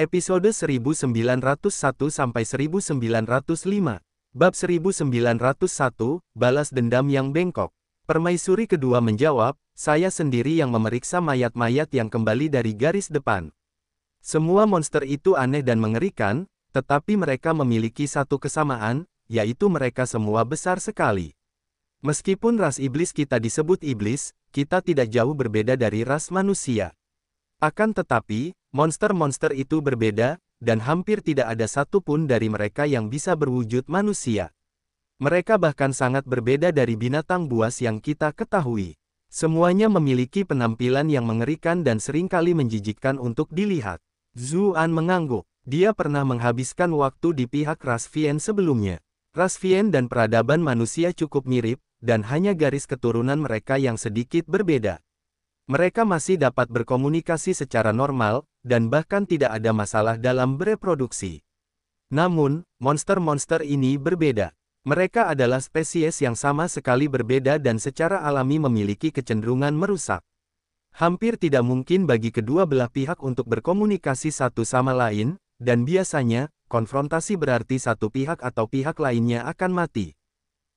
Episode 1901-1905, Bab 1901, Balas Dendam yang Bengkok. Permaisuri kedua menjawab, saya sendiri yang memeriksa mayat-mayat yang kembali dari garis depan. Semua monster itu aneh dan mengerikan, tetapi mereka memiliki satu kesamaan, yaitu mereka semua besar sekali. Meskipun ras iblis kita disebut iblis, kita tidak jauh berbeda dari ras manusia. Akan tetapi, Monster-monster itu berbeda, dan hampir tidak ada satupun dari mereka yang bisa berwujud manusia. Mereka bahkan sangat berbeda dari binatang buas yang kita ketahui. Semuanya memiliki penampilan yang mengerikan dan seringkali menjijikkan untuk dilihat. Zuan mengangguk. Dia pernah menghabiskan waktu di pihak Rasvien sebelumnya. Rasvien dan peradaban manusia cukup mirip, dan hanya garis keturunan mereka yang sedikit berbeda. Mereka masih dapat berkomunikasi secara normal, dan bahkan tidak ada masalah dalam bereproduksi. Namun, monster-monster ini berbeda. Mereka adalah spesies yang sama sekali berbeda dan secara alami memiliki kecenderungan merusak. Hampir tidak mungkin bagi kedua belah pihak untuk berkomunikasi satu sama lain, dan biasanya, konfrontasi berarti satu pihak atau pihak lainnya akan mati.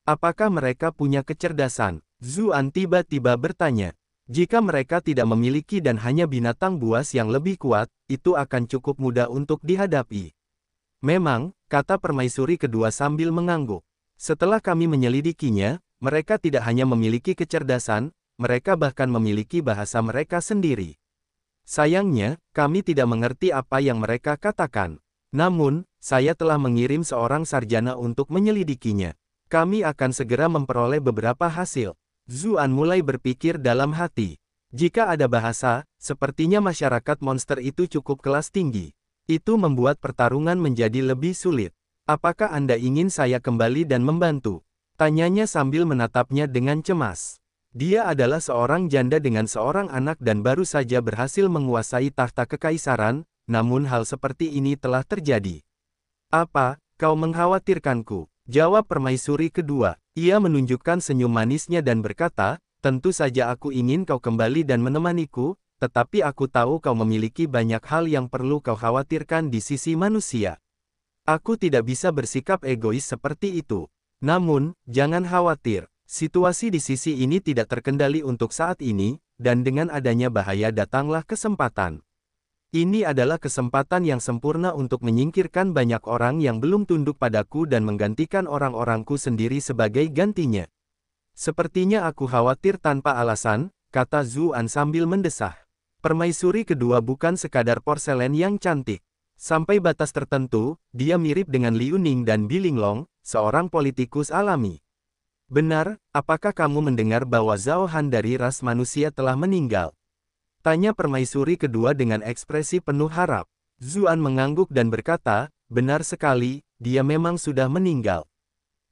Apakah mereka punya kecerdasan? Zuan tiba-tiba bertanya. Jika mereka tidak memiliki dan hanya binatang buas yang lebih kuat, itu akan cukup mudah untuk dihadapi. Memang, kata permaisuri kedua sambil mengangguk. Setelah kami menyelidikinya, mereka tidak hanya memiliki kecerdasan, mereka bahkan memiliki bahasa mereka sendiri. Sayangnya, kami tidak mengerti apa yang mereka katakan. Namun, saya telah mengirim seorang sarjana untuk menyelidikinya. Kami akan segera memperoleh beberapa hasil. Zuan mulai berpikir dalam hati. Jika ada bahasa, sepertinya masyarakat monster itu cukup kelas tinggi. Itu membuat pertarungan menjadi lebih sulit. Apakah Anda ingin saya kembali dan membantu? Tanyanya sambil menatapnya dengan cemas. Dia adalah seorang janda dengan seorang anak dan baru saja berhasil menguasai tahta kekaisaran, namun hal seperti ini telah terjadi. Apa, kau mengkhawatirkanku? Jawab permaisuri kedua. Ia menunjukkan senyum manisnya dan berkata, tentu saja aku ingin kau kembali dan menemaniku, tetapi aku tahu kau memiliki banyak hal yang perlu kau khawatirkan di sisi manusia. Aku tidak bisa bersikap egois seperti itu. Namun, jangan khawatir, situasi di sisi ini tidak terkendali untuk saat ini, dan dengan adanya bahaya datanglah kesempatan. Ini adalah kesempatan yang sempurna untuk menyingkirkan banyak orang yang belum tunduk padaku dan menggantikan orang-orangku sendiri sebagai gantinya. Sepertinya aku khawatir tanpa alasan, kata Zuan sambil mendesah. Permaisuri kedua bukan sekadar porselen yang cantik. Sampai batas tertentu, dia mirip dengan Liu Ning dan Bilinglong, seorang politikus alami. Benar, apakah kamu mendengar bahwa Zhao Han dari ras manusia telah meninggal? Tanya permaisuri kedua dengan ekspresi penuh harap. Zuan mengangguk dan berkata, benar sekali, dia memang sudah meninggal.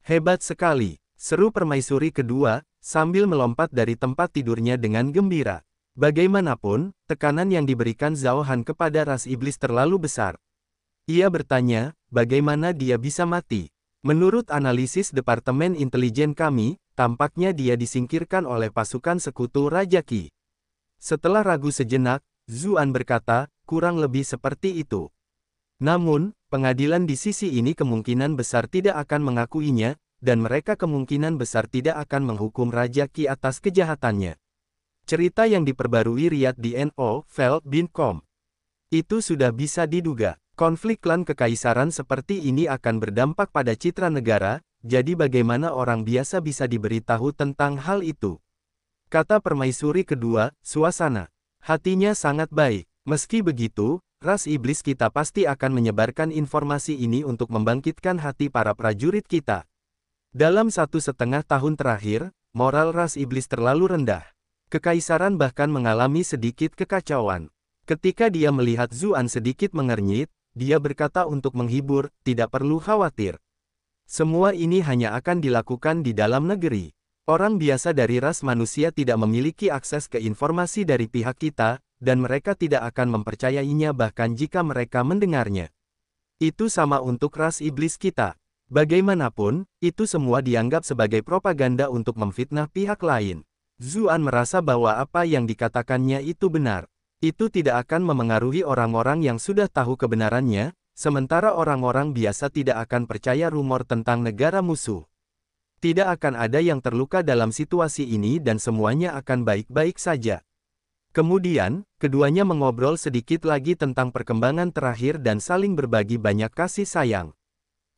Hebat sekali, seru permaisuri kedua, sambil melompat dari tempat tidurnya dengan gembira. Bagaimanapun, tekanan yang diberikan Zhao Han kepada ras iblis terlalu besar. Ia bertanya, bagaimana dia bisa mati? Menurut analisis Departemen Intelijen kami, tampaknya dia disingkirkan oleh pasukan sekutu Raja Qi. Setelah ragu sejenak, Zuan berkata, kurang lebih seperti itu. Namun, pengadilan di sisi ini kemungkinan besar tidak akan mengakuinya, dan mereka kemungkinan besar tidak akan menghukum Raja Ki atas kejahatannya. Cerita yang diperbarui Riad di NO, Vel, Bin Itu sudah bisa diduga. Konflik klan kekaisaran seperti ini akan berdampak pada citra negara, jadi bagaimana orang biasa bisa diberitahu tentang hal itu? kata permaisuri kedua, suasana. Hatinya sangat baik. Meski begitu, ras iblis kita pasti akan menyebarkan informasi ini untuk membangkitkan hati para prajurit kita. Dalam satu setengah tahun terakhir, moral ras iblis terlalu rendah. Kekaisaran bahkan mengalami sedikit kekacauan. Ketika dia melihat Zuan sedikit mengernyit, dia berkata untuk menghibur, tidak perlu khawatir. Semua ini hanya akan dilakukan di dalam negeri. Orang biasa dari ras manusia tidak memiliki akses ke informasi dari pihak kita, dan mereka tidak akan mempercayainya bahkan jika mereka mendengarnya. Itu sama untuk ras iblis kita. Bagaimanapun, itu semua dianggap sebagai propaganda untuk memfitnah pihak lain. Zuan merasa bahwa apa yang dikatakannya itu benar. Itu tidak akan memengaruhi orang-orang yang sudah tahu kebenarannya, sementara orang-orang biasa tidak akan percaya rumor tentang negara musuh. Tidak akan ada yang terluka dalam situasi ini dan semuanya akan baik-baik saja. Kemudian, keduanya mengobrol sedikit lagi tentang perkembangan terakhir dan saling berbagi banyak kasih sayang.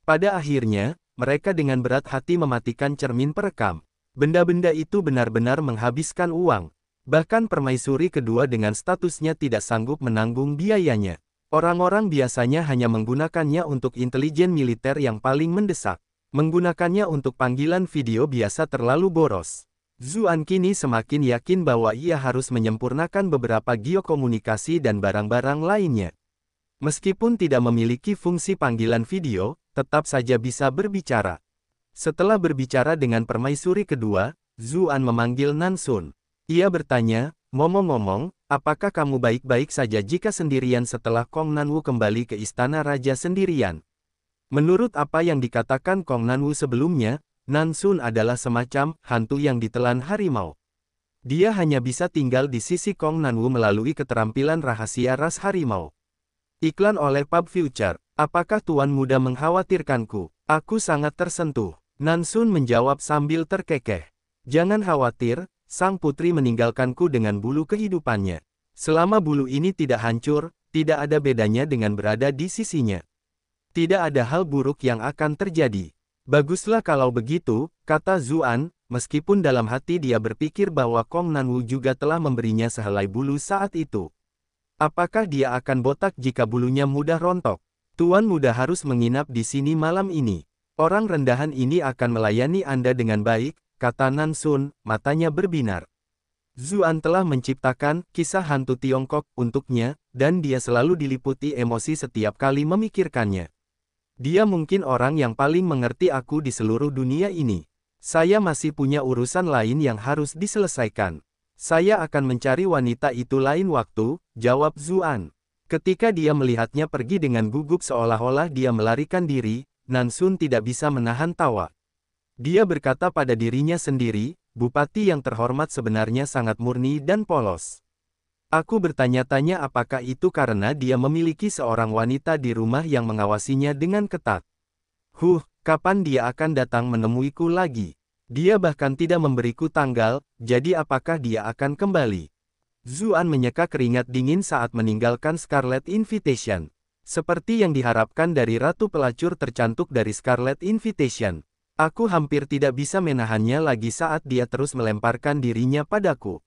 Pada akhirnya, mereka dengan berat hati mematikan cermin perekam. Benda-benda itu benar-benar menghabiskan uang. Bahkan permaisuri kedua dengan statusnya tidak sanggup menanggung biayanya. Orang-orang biasanya hanya menggunakannya untuk intelijen militer yang paling mendesak. Menggunakannya untuk panggilan video biasa terlalu boros. Zuan kini semakin yakin bahwa ia harus menyempurnakan beberapa geokomunikasi dan barang-barang lainnya. Meskipun tidak memiliki fungsi panggilan video, tetap saja bisa berbicara. Setelah berbicara dengan permaisuri kedua, Zuan memanggil Nansun. Ia bertanya, "Momo momong apakah kamu baik-baik saja jika sendirian setelah Kong Nanwu kembali ke istana raja sendirian? Menurut apa yang dikatakan Kong Nanwu sebelumnya, Nansun adalah semacam hantu yang ditelan harimau. Dia hanya bisa tinggal di sisi Kong Nanwu melalui keterampilan rahasia ras harimau. Iklan oleh Pub Future, apakah tuan muda mengkhawatirkanku? Aku sangat tersentuh. Nansun menjawab sambil terkekeh. Jangan khawatir, sang putri meninggalkanku dengan bulu kehidupannya. Selama bulu ini tidak hancur, tidak ada bedanya dengan berada di sisinya. Tidak ada hal buruk yang akan terjadi. Baguslah kalau begitu, kata Zuan, meskipun dalam hati dia berpikir bahwa Kong Nanwu juga telah memberinya sehelai bulu saat itu. Apakah dia akan botak jika bulunya mudah rontok? Tuan muda harus menginap di sini malam ini. Orang rendahan ini akan melayani Anda dengan baik, kata Nan Sun. matanya berbinar. Zuan telah menciptakan kisah hantu Tiongkok untuknya, dan dia selalu diliputi emosi setiap kali memikirkannya. Dia mungkin orang yang paling mengerti aku di seluruh dunia ini. Saya masih punya urusan lain yang harus diselesaikan. Saya akan mencari wanita itu lain waktu, jawab Zuan. Ketika dia melihatnya pergi dengan gugup seolah-olah dia melarikan diri, Nansun tidak bisa menahan tawa. Dia berkata pada dirinya sendiri, bupati yang terhormat sebenarnya sangat murni dan polos. Aku bertanya-tanya apakah itu karena dia memiliki seorang wanita di rumah yang mengawasinya dengan ketat. Huh, kapan dia akan datang menemuiku lagi? Dia bahkan tidak memberiku tanggal, jadi apakah dia akan kembali? Zuan menyeka keringat dingin saat meninggalkan Scarlet Invitation. Seperti yang diharapkan dari Ratu Pelacur tercantuk dari Scarlet Invitation. Aku hampir tidak bisa menahannya lagi saat dia terus melemparkan dirinya padaku.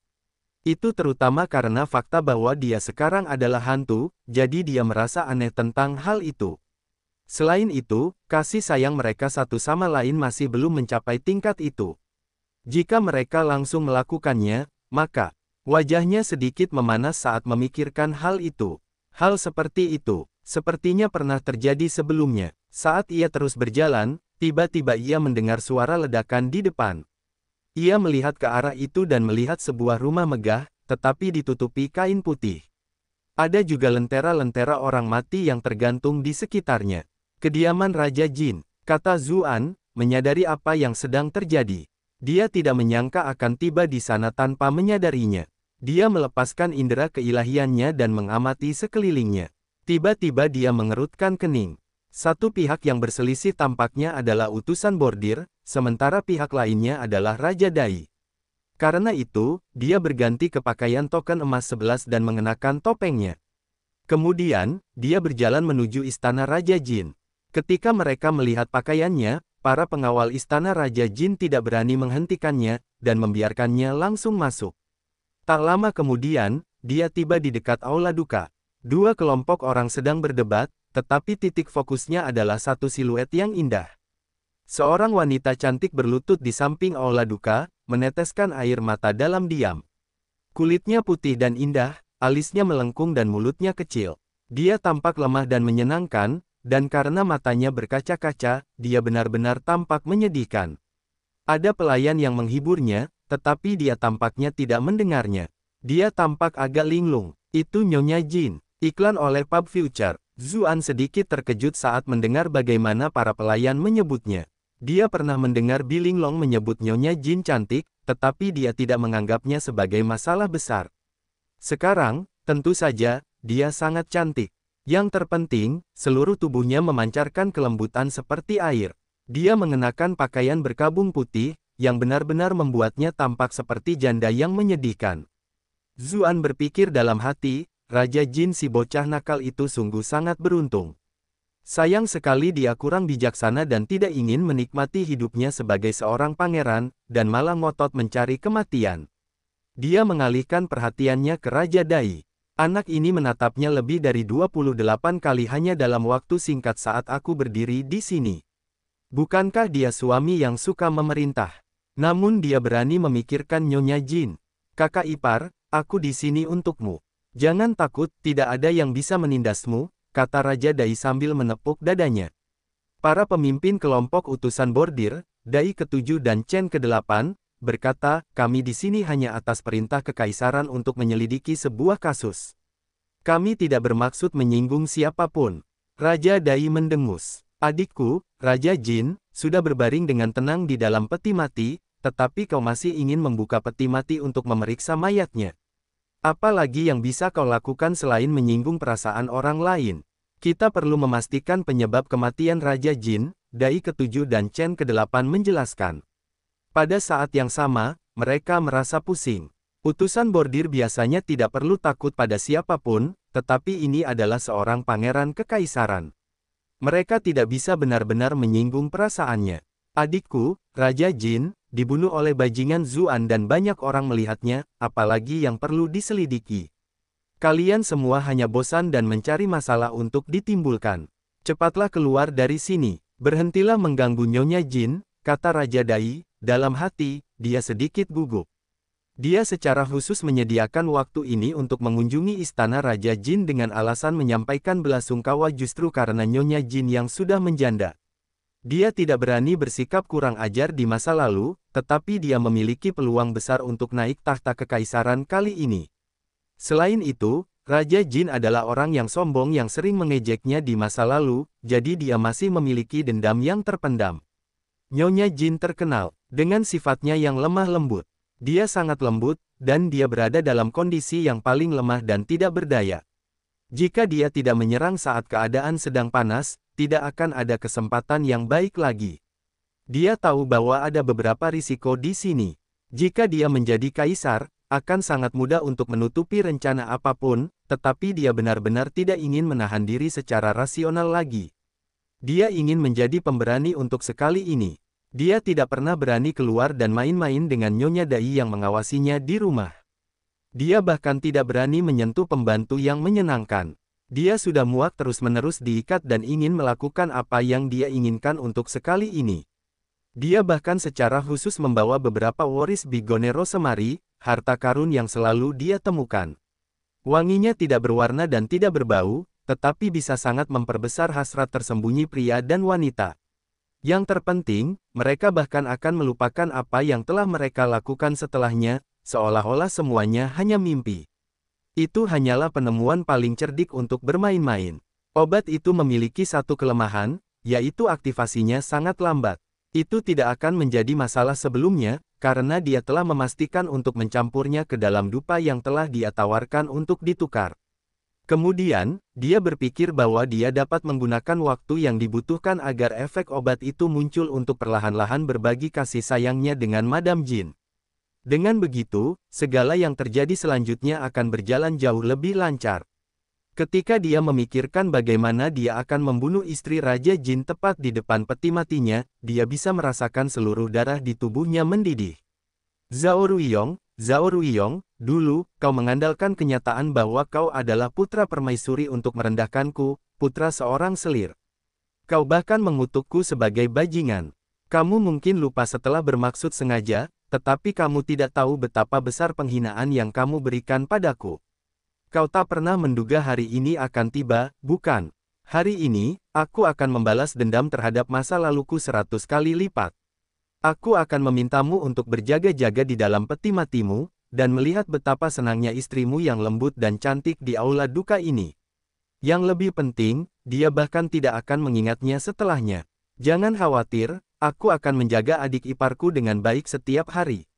Itu terutama karena fakta bahwa dia sekarang adalah hantu, jadi dia merasa aneh tentang hal itu. Selain itu, kasih sayang mereka satu sama lain masih belum mencapai tingkat itu. Jika mereka langsung melakukannya, maka wajahnya sedikit memanas saat memikirkan hal itu. Hal seperti itu, sepertinya pernah terjadi sebelumnya. Saat ia terus berjalan, tiba-tiba ia mendengar suara ledakan di depan. Ia melihat ke arah itu dan melihat sebuah rumah megah, tetapi ditutupi kain putih. Ada juga lentera-lentera orang mati yang tergantung di sekitarnya. Kediaman Raja Jin, kata Zuan, menyadari apa yang sedang terjadi. Dia tidak menyangka akan tiba di sana tanpa menyadarinya. Dia melepaskan indera keilahiannya dan mengamati sekelilingnya. Tiba-tiba dia mengerutkan kening. Satu pihak yang berselisih tampaknya adalah utusan bordir, sementara pihak lainnya adalah Raja Dai. Karena itu, dia berganti ke pakaian token emas 11 dan mengenakan topengnya. Kemudian, dia berjalan menuju istana Raja Jin. Ketika mereka melihat pakaiannya, para pengawal istana Raja Jin tidak berani menghentikannya, dan membiarkannya langsung masuk. Tak lama kemudian, dia tiba di dekat Aula Duka. Dua kelompok orang sedang berdebat, tetapi titik fokusnya adalah satu siluet yang indah. Seorang wanita cantik berlutut di samping aula duka, meneteskan air mata dalam diam. Kulitnya putih dan indah, alisnya melengkung dan mulutnya kecil. Dia tampak lemah dan menyenangkan, dan karena matanya berkaca-kaca, dia benar-benar tampak menyedihkan. Ada pelayan yang menghiburnya, tetapi dia tampaknya tidak mendengarnya. Dia tampak agak linglung. Itu Nyonya Jin. Iklan oleh Pub Future. Zuan sedikit terkejut saat mendengar bagaimana para pelayan menyebutnya. Dia pernah mendengar Bilinglong menyebut Nyonya Jin cantik, tetapi dia tidak menganggapnya sebagai masalah besar. Sekarang, tentu saja, dia sangat cantik. Yang terpenting, seluruh tubuhnya memancarkan kelembutan seperti air. Dia mengenakan pakaian berkabung putih, yang benar-benar membuatnya tampak seperti janda yang menyedihkan. Zuan berpikir dalam hati, Raja Jin si bocah nakal itu sungguh sangat beruntung. Sayang sekali dia kurang bijaksana dan tidak ingin menikmati hidupnya sebagai seorang pangeran, dan malah ngotot mencari kematian. Dia mengalihkan perhatiannya ke Raja Dai. Anak ini menatapnya lebih dari 28 kali hanya dalam waktu singkat saat aku berdiri di sini. Bukankah dia suami yang suka memerintah? Namun dia berani memikirkan Nyonya Jin. Kakak ipar, aku di sini untukmu. Jangan takut, tidak ada yang bisa menindasmu, kata Raja Dai sambil menepuk dadanya. Para pemimpin kelompok utusan bordir, Dai ke-7 dan Chen ke-8, berkata, kami di sini hanya atas perintah kekaisaran untuk menyelidiki sebuah kasus. Kami tidak bermaksud menyinggung siapapun. Raja Dai mendengus. Adikku, Raja Jin, sudah berbaring dengan tenang di dalam peti mati, tetapi kau masih ingin membuka peti mati untuk memeriksa mayatnya. Apa lagi yang bisa kau lakukan selain menyinggung perasaan orang lain? Kita perlu memastikan penyebab kematian Raja Jin, Dai ke-7 dan Chen ke-8 menjelaskan. Pada saat yang sama, mereka merasa pusing. Putusan bordir biasanya tidak perlu takut pada siapapun, tetapi ini adalah seorang pangeran kekaisaran. Mereka tidak bisa benar-benar menyinggung perasaannya. Adikku, Raja Jin, dibunuh oleh bajingan Zuan dan banyak orang melihatnya, apalagi yang perlu diselidiki. Kalian semua hanya bosan dan mencari masalah untuk ditimbulkan. Cepatlah keluar dari sini, berhentilah mengganggu Nyonya Jin, kata Raja Dai, dalam hati, dia sedikit gugup. Dia secara khusus menyediakan waktu ini untuk mengunjungi istana Raja Jin dengan alasan menyampaikan belasungkawa justru karena Nyonya Jin yang sudah menjanda. Dia tidak berani bersikap kurang ajar di masa lalu, tetapi dia memiliki peluang besar untuk naik tahta kekaisaran kali ini. Selain itu, Raja Jin adalah orang yang sombong yang sering mengejeknya di masa lalu, jadi dia masih memiliki dendam yang terpendam. Nyonya Jin terkenal dengan sifatnya yang lemah lembut. Dia sangat lembut, dan dia berada dalam kondisi yang paling lemah dan tidak berdaya. Jika dia tidak menyerang saat keadaan sedang panas, tidak akan ada kesempatan yang baik lagi. Dia tahu bahwa ada beberapa risiko di sini. Jika dia menjadi kaisar, akan sangat mudah untuk menutupi rencana apapun, tetapi dia benar-benar tidak ingin menahan diri secara rasional lagi. Dia ingin menjadi pemberani untuk sekali ini. Dia tidak pernah berani keluar dan main-main dengan Nyonya Dai yang mengawasinya di rumah. Dia bahkan tidak berani menyentuh pembantu yang menyenangkan. Dia sudah muak terus-menerus diikat dan ingin melakukan apa yang dia inginkan untuk sekali ini. Dia bahkan secara khusus membawa beberapa waris Bigonero semari, harta karun yang selalu dia temukan. Wanginya tidak berwarna dan tidak berbau, tetapi bisa sangat memperbesar hasrat tersembunyi pria dan wanita. Yang terpenting, mereka bahkan akan melupakan apa yang telah mereka lakukan setelahnya, seolah-olah semuanya hanya mimpi. Itu hanyalah penemuan paling cerdik untuk bermain-main. Obat itu memiliki satu kelemahan, yaitu aktivasinya sangat lambat. Itu tidak akan menjadi masalah sebelumnya, karena dia telah memastikan untuk mencampurnya ke dalam dupa yang telah dia tawarkan untuk ditukar. Kemudian, dia berpikir bahwa dia dapat menggunakan waktu yang dibutuhkan agar efek obat itu muncul untuk perlahan-lahan berbagi kasih sayangnya dengan Madam Jin. Dengan begitu, segala yang terjadi selanjutnya akan berjalan jauh lebih lancar. Ketika dia memikirkan bagaimana dia akan membunuh istri Raja Jin tepat di depan peti matinya, dia bisa merasakan seluruh darah di tubuhnya mendidih. Zhao Ruiyong, Zhao Ruiyong, dulu, kau mengandalkan kenyataan bahwa kau adalah putra permaisuri untuk merendahkanku, putra seorang selir. Kau bahkan mengutukku sebagai bajingan. Kamu mungkin lupa setelah bermaksud sengaja, tetapi kamu tidak tahu betapa besar penghinaan yang kamu berikan padaku. Kau tak pernah menduga hari ini akan tiba, bukan? Hari ini, aku akan membalas dendam terhadap masa laluku seratus kali lipat. Aku akan memintamu untuk berjaga-jaga di dalam peti matimu, dan melihat betapa senangnya istrimu yang lembut dan cantik di aula duka ini. Yang lebih penting, dia bahkan tidak akan mengingatnya setelahnya. Jangan khawatir, Aku akan menjaga adik iparku dengan baik setiap hari.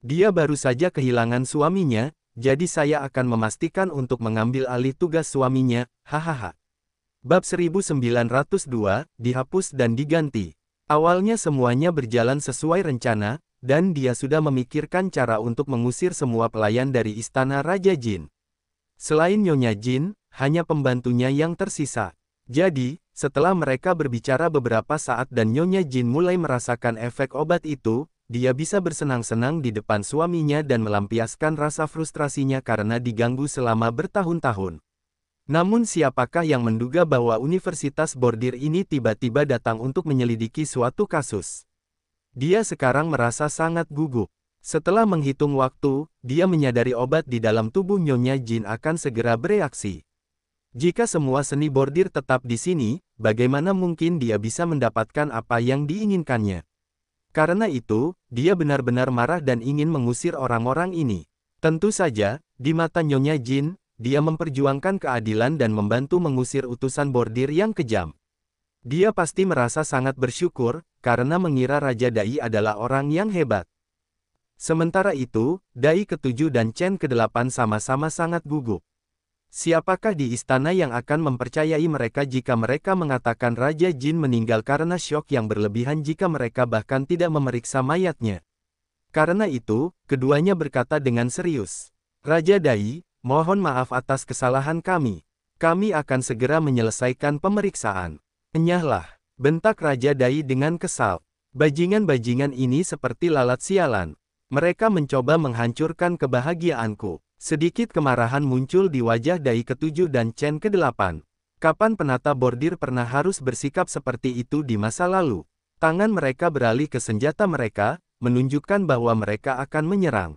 Dia baru saja kehilangan suaminya, jadi saya akan memastikan untuk mengambil alih tugas suaminya, hahaha. Bab 1902, dihapus dan diganti. Awalnya semuanya berjalan sesuai rencana, dan dia sudah memikirkan cara untuk mengusir semua pelayan dari istana Raja Jin. Selain Nyonya Jin, hanya pembantunya yang tersisa. Jadi, setelah mereka berbicara beberapa saat dan Nyonya Jin mulai merasakan efek obat itu, dia bisa bersenang-senang di depan suaminya dan melampiaskan rasa frustrasinya karena diganggu selama bertahun-tahun. Namun siapakah yang menduga bahwa universitas bordir ini tiba-tiba datang untuk menyelidiki suatu kasus? Dia sekarang merasa sangat gugup. Setelah menghitung waktu, dia menyadari obat di dalam tubuh Nyonya Jin akan segera bereaksi. Jika semua seni bordir tetap di sini, bagaimana mungkin dia bisa mendapatkan apa yang diinginkannya? Karena itu, dia benar-benar marah dan ingin mengusir orang-orang ini. Tentu saja, di mata Nyonya Jin, dia memperjuangkan keadilan dan membantu mengusir utusan bordir yang kejam. Dia pasti merasa sangat bersyukur, karena mengira Raja Dai adalah orang yang hebat. Sementara itu, Dai ketujuh dan Chen kedelapan sama-sama sangat gugup. Siapakah di istana yang akan mempercayai mereka jika mereka mengatakan Raja Jin meninggal karena syok yang berlebihan jika mereka bahkan tidak memeriksa mayatnya? Karena itu, keduanya berkata dengan serius, Raja Dai, mohon maaf atas kesalahan kami. Kami akan segera menyelesaikan pemeriksaan. Enyahlah, bentak Raja Dai dengan kesal. Bajingan-bajingan ini seperti lalat sialan. Mereka mencoba menghancurkan kebahagiaanku. Sedikit kemarahan muncul di wajah Dai ketujuh dan Chen kedelapan. Kapan penata bordir pernah harus bersikap seperti itu di masa lalu? Tangan mereka beralih ke senjata mereka, menunjukkan bahwa mereka akan menyerang.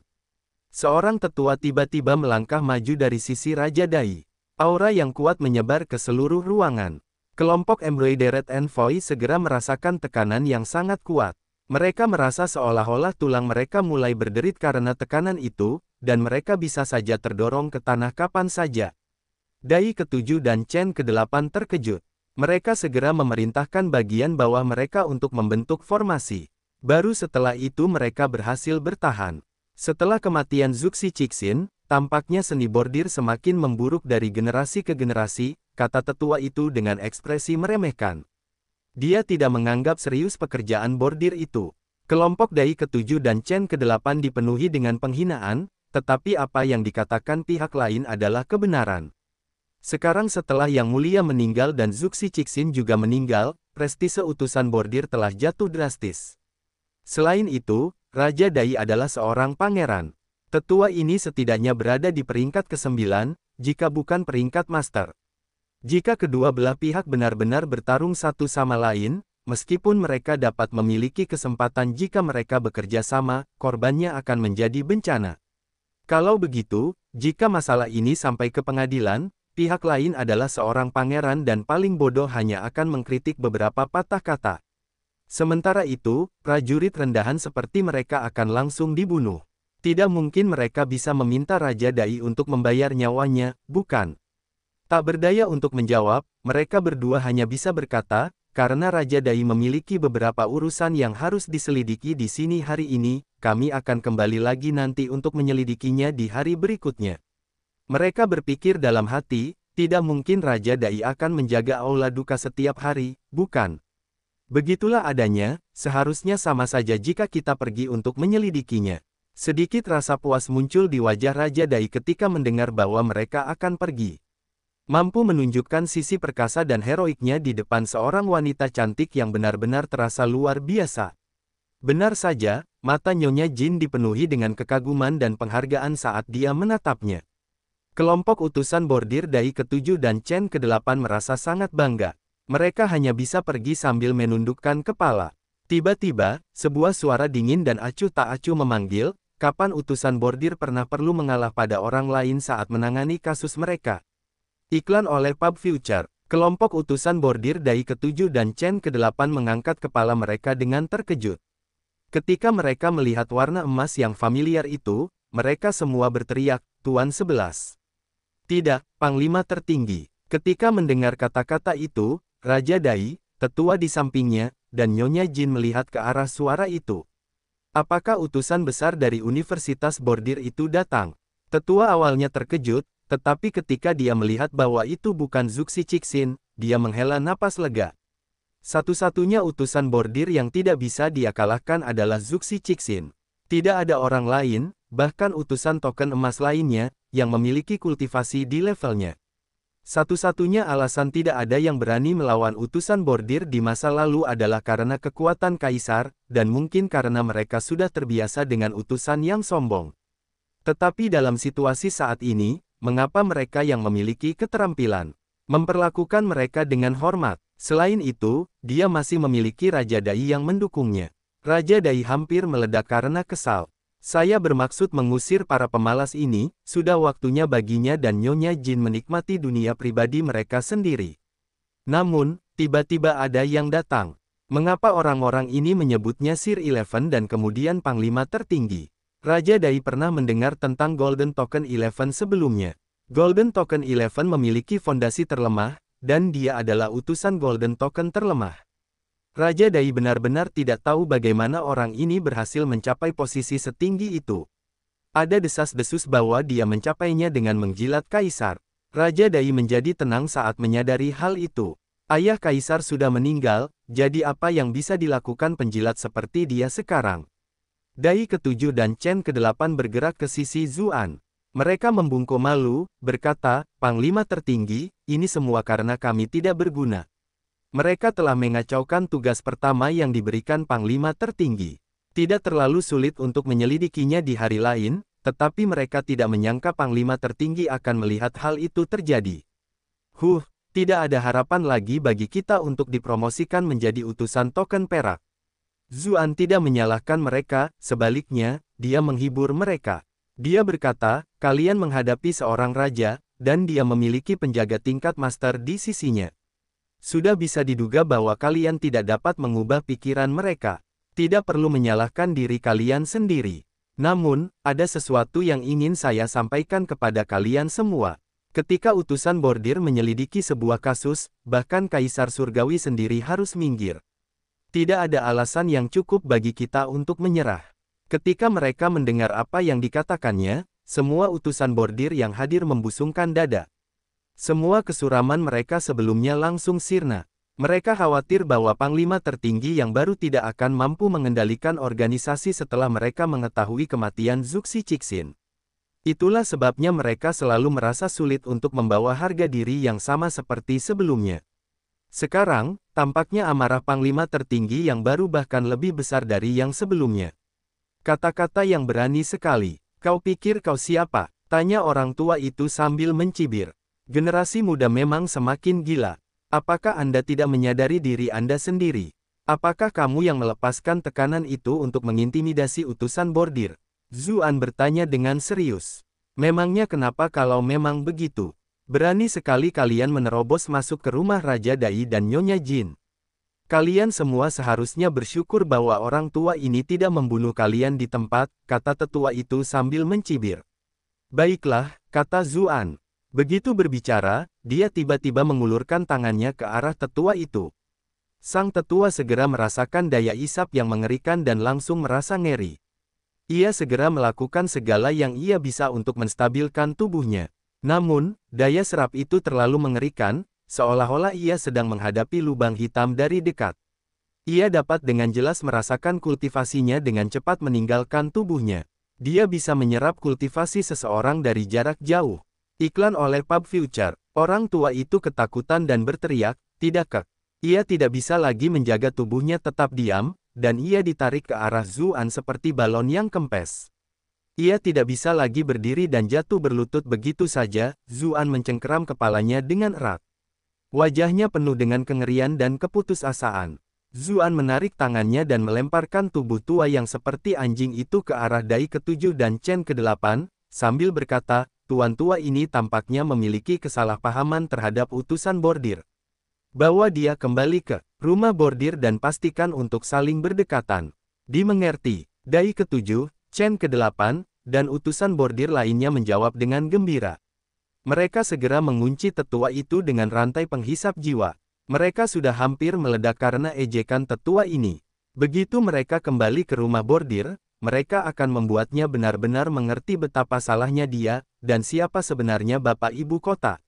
Seorang tetua tiba-tiba melangkah maju dari sisi Raja Dai. Aura yang kuat menyebar ke seluruh ruangan. Kelompok Embroidered Envoy segera merasakan tekanan yang sangat kuat. Mereka merasa seolah-olah tulang mereka mulai berderit karena tekanan itu, dan mereka bisa saja terdorong ke tanah kapan saja. Dai ketujuh dan Chen kedelapan terkejut. Mereka segera memerintahkan bagian bawah mereka untuk membentuk formasi. Baru setelah itu mereka berhasil bertahan. Setelah kematian Zuxi Cixin, tampaknya seni bordir semakin memburuk dari generasi ke generasi, kata tetua itu dengan ekspresi meremehkan. Dia tidak menganggap serius pekerjaan bordir itu. Kelompok Dai ketujuh dan Chen kedelapan dipenuhi dengan penghinaan, tetapi apa yang dikatakan pihak lain adalah kebenaran. Sekarang setelah Yang Mulia meninggal dan Zuxi Cixin juga meninggal, prestise utusan bordir telah jatuh drastis. Selain itu, Raja Dai adalah seorang pangeran. Tetua ini setidaknya berada di peringkat ke-9, jika bukan peringkat master. Jika kedua belah pihak benar-benar bertarung satu sama lain, meskipun mereka dapat memiliki kesempatan jika mereka bekerja sama, korbannya akan menjadi bencana. Kalau begitu, jika masalah ini sampai ke pengadilan, pihak lain adalah seorang pangeran dan paling bodoh hanya akan mengkritik beberapa patah kata. Sementara itu, prajurit rendahan seperti mereka akan langsung dibunuh. Tidak mungkin mereka bisa meminta Raja Dai untuk membayar nyawanya, bukan? Tak berdaya untuk menjawab, mereka berdua hanya bisa berkata, karena Raja Dai memiliki beberapa urusan yang harus diselidiki di sini hari ini, kami akan kembali lagi nanti untuk menyelidikinya di hari berikutnya. Mereka berpikir dalam hati, tidak mungkin Raja Dai akan menjaga Aula Duka setiap hari, bukan? Begitulah adanya, seharusnya sama saja jika kita pergi untuk menyelidikinya. Sedikit rasa puas muncul di wajah Raja Dai ketika mendengar bahwa mereka akan pergi. Mampu menunjukkan sisi perkasa dan heroiknya di depan seorang wanita cantik yang benar-benar terasa luar biasa. Benar saja, mata Nyonya Jin dipenuhi dengan kekaguman dan penghargaan saat dia menatapnya. Kelompok utusan bordir Dai ke-7 dan Chen ke-8 merasa sangat bangga. Mereka hanya bisa pergi sambil menundukkan kepala. Tiba-tiba, sebuah suara dingin dan acuh tak acuh memanggil, kapan utusan bordir pernah perlu mengalah pada orang lain saat menangani kasus mereka. Iklan oleh Pub Future. Kelompok utusan bordir Dai ke-7 dan Chen ke-8 mengangkat kepala mereka dengan terkejut. Ketika mereka melihat warna emas yang familiar itu, mereka semua berteriak, Tuan Sebelas. Tidak, Panglima tertinggi. Ketika mendengar kata-kata itu, Raja Dai, tetua di sampingnya, dan Nyonya Jin melihat ke arah suara itu. Apakah utusan besar dari Universitas Bordir itu datang? Tetua awalnya terkejut, tetapi ketika dia melihat bahwa itu bukan Zuxi Cixin, dia menghela napas lega. Satu-satunya utusan bordir yang tidak bisa dia kalahkan adalah Zuxi Cixin. Tidak ada orang lain, bahkan utusan token emas lainnya, yang memiliki kultivasi di levelnya. Satu-satunya alasan tidak ada yang berani melawan utusan bordir di masa lalu adalah karena kekuatan kaisar, dan mungkin karena mereka sudah terbiasa dengan utusan yang sombong. Tetapi dalam situasi saat ini, mengapa mereka yang memiliki keterampilan memperlakukan mereka dengan hormat. Selain itu, dia masih memiliki Raja Dai yang mendukungnya. Raja Dai hampir meledak karena kesal. Saya bermaksud mengusir para pemalas ini, sudah waktunya baginya dan Nyonya Jin menikmati dunia pribadi mereka sendiri. Namun, tiba-tiba ada yang datang. Mengapa orang-orang ini menyebutnya Sir Eleven dan kemudian Panglima tertinggi? Raja Dai pernah mendengar tentang Golden Token Eleven sebelumnya. Golden Token Eleven memiliki fondasi terlemah, dan dia adalah utusan Golden Token terlemah. Raja Dai benar-benar tidak tahu bagaimana orang ini berhasil mencapai posisi setinggi itu. Ada desas-desus bahwa dia mencapainya dengan menjilat kaisar. Raja Dai menjadi tenang saat menyadari hal itu. Ayah kaisar sudah meninggal, jadi apa yang bisa dilakukan penjilat seperti dia sekarang? Dai ketujuh dan Chen ke kedelapan bergerak ke sisi Zuan. Mereka membungkuk malu, berkata, Panglima tertinggi, ini semua karena kami tidak berguna. Mereka telah mengacaukan tugas pertama yang diberikan Panglima tertinggi. Tidak terlalu sulit untuk menyelidikinya di hari lain, tetapi mereka tidak menyangka Panglima tertinggi akan melihat hal itu terjadi. Huh, tidak ada harapan lagi bagi kita untuk dipromosikan menjadi utusan token perak. Zuan tidak menyalahkan mereka, sebaliknya, dia menghibur mereka. Dia berkata, kalian menghadapi seorang raja, dan dia memiliki penjaga tingkat master di sisinya. Sudah bisa diduga bahwa kalian tidak dapat mengubah pikiran mereka. Tidak perlu menyalahkan diri kalian sendiri. Namun, ada sesuatu yang ingin saya sampaikan kepada kalian semua. Ketika utusan bordir menyelidiki sebuah kasus, bahkan Kaisar Surgawi sendiri harus minggir. Tidak ada alasan yang cukup bagi kita untuk menyerah. Ketika mereka mendengar apa yang dikatakannya, semua utusan bordir yang hadir membusungkan dada. Semua kesuraman mereka sebelumnya langsung sirna. Mereka khawatir bahwa panglima tertinggi yang baru tidak akan mampu mengendalikan organisasi setelah mereka mengetahui kematian Zuxi Cixin. Itulah sebabnya mereka selalu merasa sulit untuk membawa harga diri yang sama seperti sebelumnya. Sekarang, tampaknya amarah Panglima tertinggi yang baru bahkan lebih besar dari yang sebelumnya. Kata-kata yang berani sekali. Kau pikir kau siapa? Tanya orang tua itu sambil mencibir. Generasi muda memang semakin gila. Apakah Anda tidak menyadari diri Anda sendiri? Apakah kamu yang melepaskan tekanan itu untuk mengintimidasi utusan bordir? Zuan bertanya dengan serius. Memangnya kenapa kalau memang begitu? Berani sekali kalian menerobos masuk ke rumah Raja Dai dan Nyonya Jin. Kalian semua seharusnya bersyukur bahwa orang tua ini tidak membunuh kalian di tempat, kata tetua itu sambil mencibir. Baiklah, kata Zuan. Begitu berbicara, dia tiba-tiba mengulurkan tangannya ke arah tetua itu. Sang tetua segera merasakan daya isap yang mengerikan dan langsung merasa ngeri. Ia segera melakukan segala yang ia bisa untuk menstabilkan tubuhnya. Namun, daya serap itu terlalu mengerikan, seolah-olah ia sedang menghadapi lubang hitam dari dekat. Ia dapat dengan jelas merasakan kultivasinya dengan cepat meninggalkan tubuhnya. Dia bisa menyerap kultivasi seseorang dari jarak jauh. Iklan oleh Pub Future, orang tua itu ketakutan dan berteriak, tidak kek. Ia tidak bisa lagi menjaga tubuhnya tetap diam, dan ia ditarik ke arah Zuan seperti balon yang kempes. Ia tidak bisa lagi berdiri dan jatuh berlutut begitu saja, Zuan mencengkeram kepalanya dengan erat. Wajahnya penuh dengan kengerian dan keputusasaan. Zuan menarik tangannya dan melemparkan tubuh tua yang seperti anjing itu ke arah Dai ketujuh dan Chen kedelapan, sambil berkata, Tuan tua ini tampaknya memiliki kesalahpahaman terhadap utusan bordir. Bawa dia kembali ke rumah bordir dan pastikan untuk saling berdekatan. Dimengerti, Dai ketujuh, Chen ke-8, dan utusan bordir lainnya menjawab dengan gembira. Mereka segera mengunci tetua itu dengan rantai penghisap jiwa. Mereka sudah hampir meledak karena ejekan tetua ini. Begitu mereka kembali ke rumah bordir, mereka akan membuatnya benar-benar mengerti betapa salahnya dia, dan siapa sebenarnya Bapak Ibu Kota.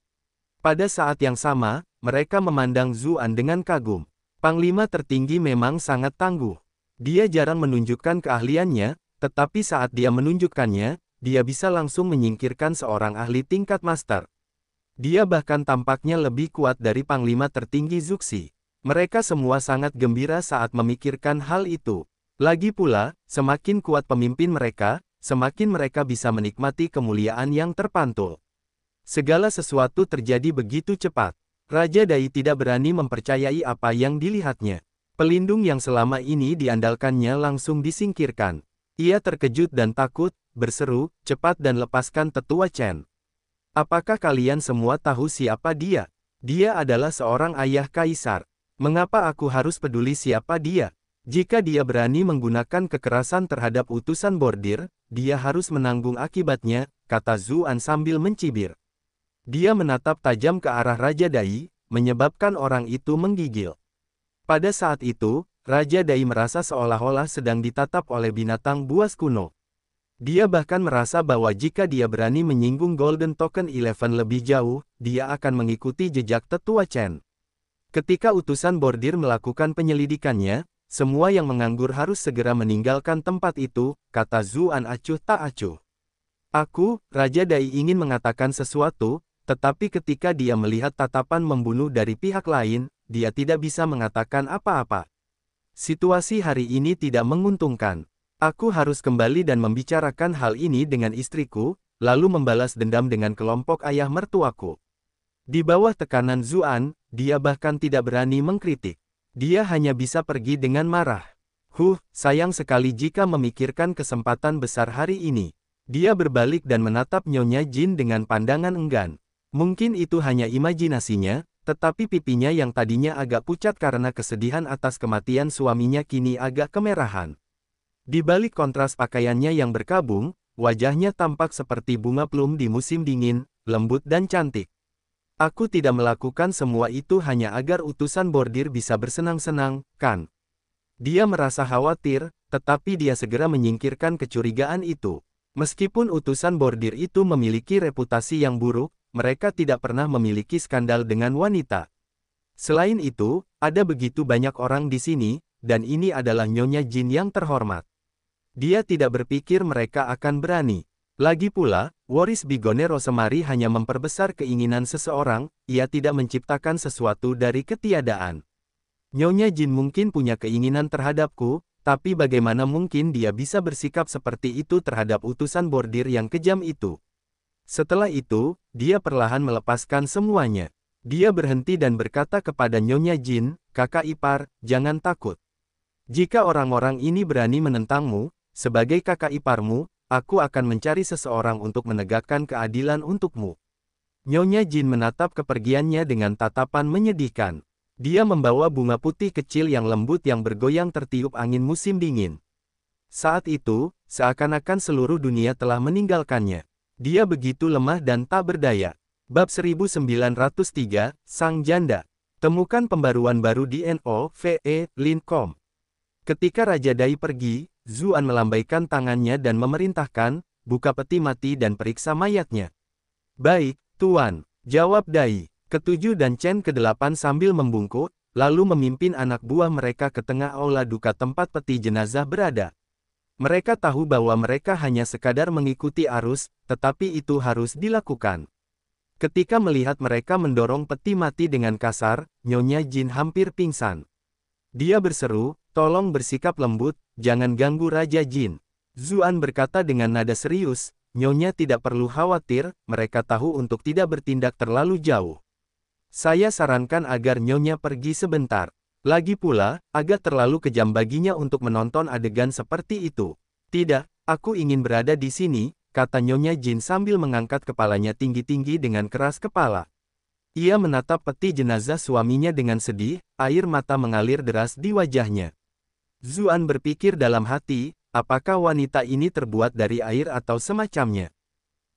Pada saat yang sama, mereka memandang Zuan dengan kagum. Panglima tertinggi memang sangat tangguh. Dia jarang menunjukkan keahliannya, tetapi saat dia menunjukkannya, dia bisa langsung menyingkirkan seorang ahli tingkat master. Dia bahkan tampaknya lebih kuat dari panglima tertinggi Zuxi. Mereka semua sangat gembira saat memikirkan hal itu. Lagi pula, semakin kuat pemimpin mereka, semakin mereka bisa menikmati kemuliaan yang terpantul. Segala sesuatu terjadi begitu cepat. Raja Dai tidak berani mempercayai apa yang dilihatnya. Pelindung yang selama ini diandalkannya langsung disingkirkan. Ia terkejut dan takut, berseru, cepat dan lepaskan tetua Chen. Apakah kalian semua tahu siapa dia? Dia adalah seorang ayah kaisar. Mengapa aku harus peduli siapa dia? Jika dia berani menggunakan kekerasan terhadap utusan bordir, dia harus menanggung akibatnya, kata Zuan sambil mencibir. Dia menatap tajam ke arah Raja Dai, menyebabkan orang itu menggigil. Pada saat itu, Raja Dai merasa seolah-olah sedang ditatap oleh binatang buas kuno. Dia bahkan merasa bahwa jika dia berani menyinggung Golden Token Eleven lebih jauh, dia akan mengikuti jejak tetua Chen. Ketika utusan bordir melakukan penyelidikannya, semua yang menganggur harus segera meninggalkan tempat itu, kata Zuan acuh tak acuh. Aku, Raja Dai ingin mengatakan sesuatu, tetapi ketika dia melihat tatapan membunuh dari pihak lain, dia tidak bisa mengatakan apa-apa. Situasi hari ini tidak menguntungkan. Aku harus kembali dan membicarakan hal ini dengan istriku, lalu membalas dendam dengan kelompok ayah mertuaku. Di bawah tekanan Zuan, dia bahkan tidak berani mengkritik. Dia hanya bisa pergi dengan marah. Huh, sayang sekali jika memikirkan kesempatan besar hari ini. Dia berbalik dan menatap Nyonya Jin dengan pandangan enggan. Mungkin itu hanya imajinasinya, tetapi pipinya yang tadinya agak pucat karena kesedihan atas kematian suaminya kini agak kemerahan. Di balik kontras pakaiannya yang berkabung, wajahnya tampak seperti bunga plum di musim dingin, lembut dan cantik. Aku tidak melakukan semua itu hanya agar utusan bordir bisa bersenang-senang, kan? Dia merasa khawatir, tetapi dia segera menyingkirkan kecurigaan itu. Meskipun utusan bordir itu memiliki reputasi yang buruk, mereka tidak pernah memiliki skandal dengan wanita. Selain itu, ada begitu banyak orang di sini, dan ini adalah Nyonya Jin yang terhormat. Dia tidak berpikir mereka akan berani. Lagi pula, Waris Bigone Rosemary hanya memperbesar keinginan seseorang, ia tidak menciptakan sesuatu dari ketiadaan. Nyonya Jin mungkin punya keinginan terhadapku, tapi bagaimana mungkin dia bisa bersikap seperti itu terhadap utusan bordir yang kejam itu? Setelah itu, dia perlahan melepaskan semuanya. Dia berhenti dan berkata kepada Nyonya Jin, kakak ipar, jangan takut. Jika orang-orang ini berani menentangmu, sebagai kakak iparmu, aku akan mencari seseorang untuk menegakkan keadilan untukmu. Nyonya Jin menatap kepergiannya dengan tatapan menyedihkan. Dia membawa bunga putih kecil yang lembut yang bergoyang tertiup angin musim dingin. Saat itu, seakan-akan seluruh dunia telah meninggalkannya. Dia begitu lemah dan tak berdaya. Bab 1903, Sang Janda. Temukan pembaruan baru di NOVE, Lincom. Ketika Raja Dai pergi, Zuan melambaikan tangannya dan memerintahkan, buka peti mati dan periksa mayatnya. Baik, Tuan, jawab Dai. Ketujuh dan Chen kedelapan sambil membungkuk, lalu memimpin anak buah mereka ke tengah aula duka tempat peti jenazah berada. Mereka tahu bahwa mereka hanya sekadar mengikuti arus, tetapi itu harus dilakukan. Ketika melihat mereka mendorong peti mati dengan kasar, Nyonya Jin hampir pingsan. Dia berseru, tolong bersikap lembut, jangan ganggu Raja Jin. Zuan berkata dengan nada serius, Nyonya tidak perlu khawatir, mereka tahu untuk tidak bertindak terlalu jauh. Saya sarankan agar Nyonya pergi sebentar. Lagi pula, agak terlalu kejam baginya untuk menonton adegan seperti itu. Tidak, aku ingin berada di sini, kata Nyonya Jin sambil mengangkat kepalanya tinggi-tinggi dengan keras kepala. Ia menatap peti jenazah suaminya dengan sedih, air mata mengalir deras di wajahnya. Zuan berpikir dalam hati, apakah wanita ini terbuat dari air atau semacamnya.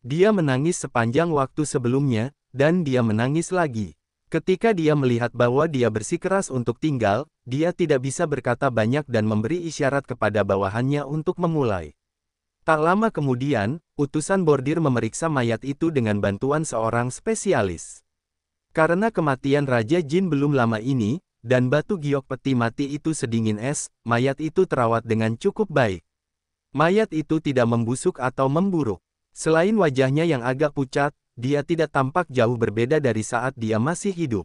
Dia menangis sepanjang waktu sebelumnya, dan dia menangis lagi. Ketika dia melihat bahwa dia bersikeras untuk tinggal, dia tidak bisa berkata banyak dan memberi isyarat kepada bawahannya untuk memulai. Tak lama kemudian, utusan bordir memeriksa mayat itu dengan bantuan seorang spesialis. Karena kematian Raja Jin belum lama ini, dan batu giok peti mati itu sedingin es, mayat itu terawat dengan cukup baik. Mayat itu tidak membusuk atau memburuk. Selain wajahnya yang agak pucat, dia tidak tampak jauh berbeda dari saat dia masih hidup.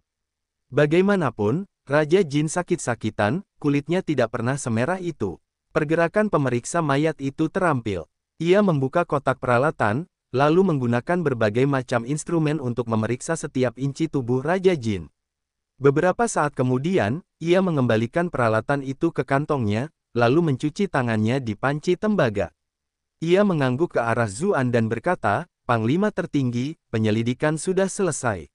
Bagaimanapun, Raja Jin sakit-sakitan, kulitnya tidak pernah semerah itu. Pergerakan pemeriksa mayat itu terampil. Ia membuka kotak peralatan, lalu menggunakan berbagai macam instrumen untuk memeriksa setiap inci tubuh Raja Jin. Beberapa saat kemudian, ia mengembalikan peralatan itu ke kantongnya, lalu mencuci tangannya di panci tembaga. Ia mengangguk ke arah Zuan dan berkata, Panglima tertinggi, penyelidikan sudah selesai.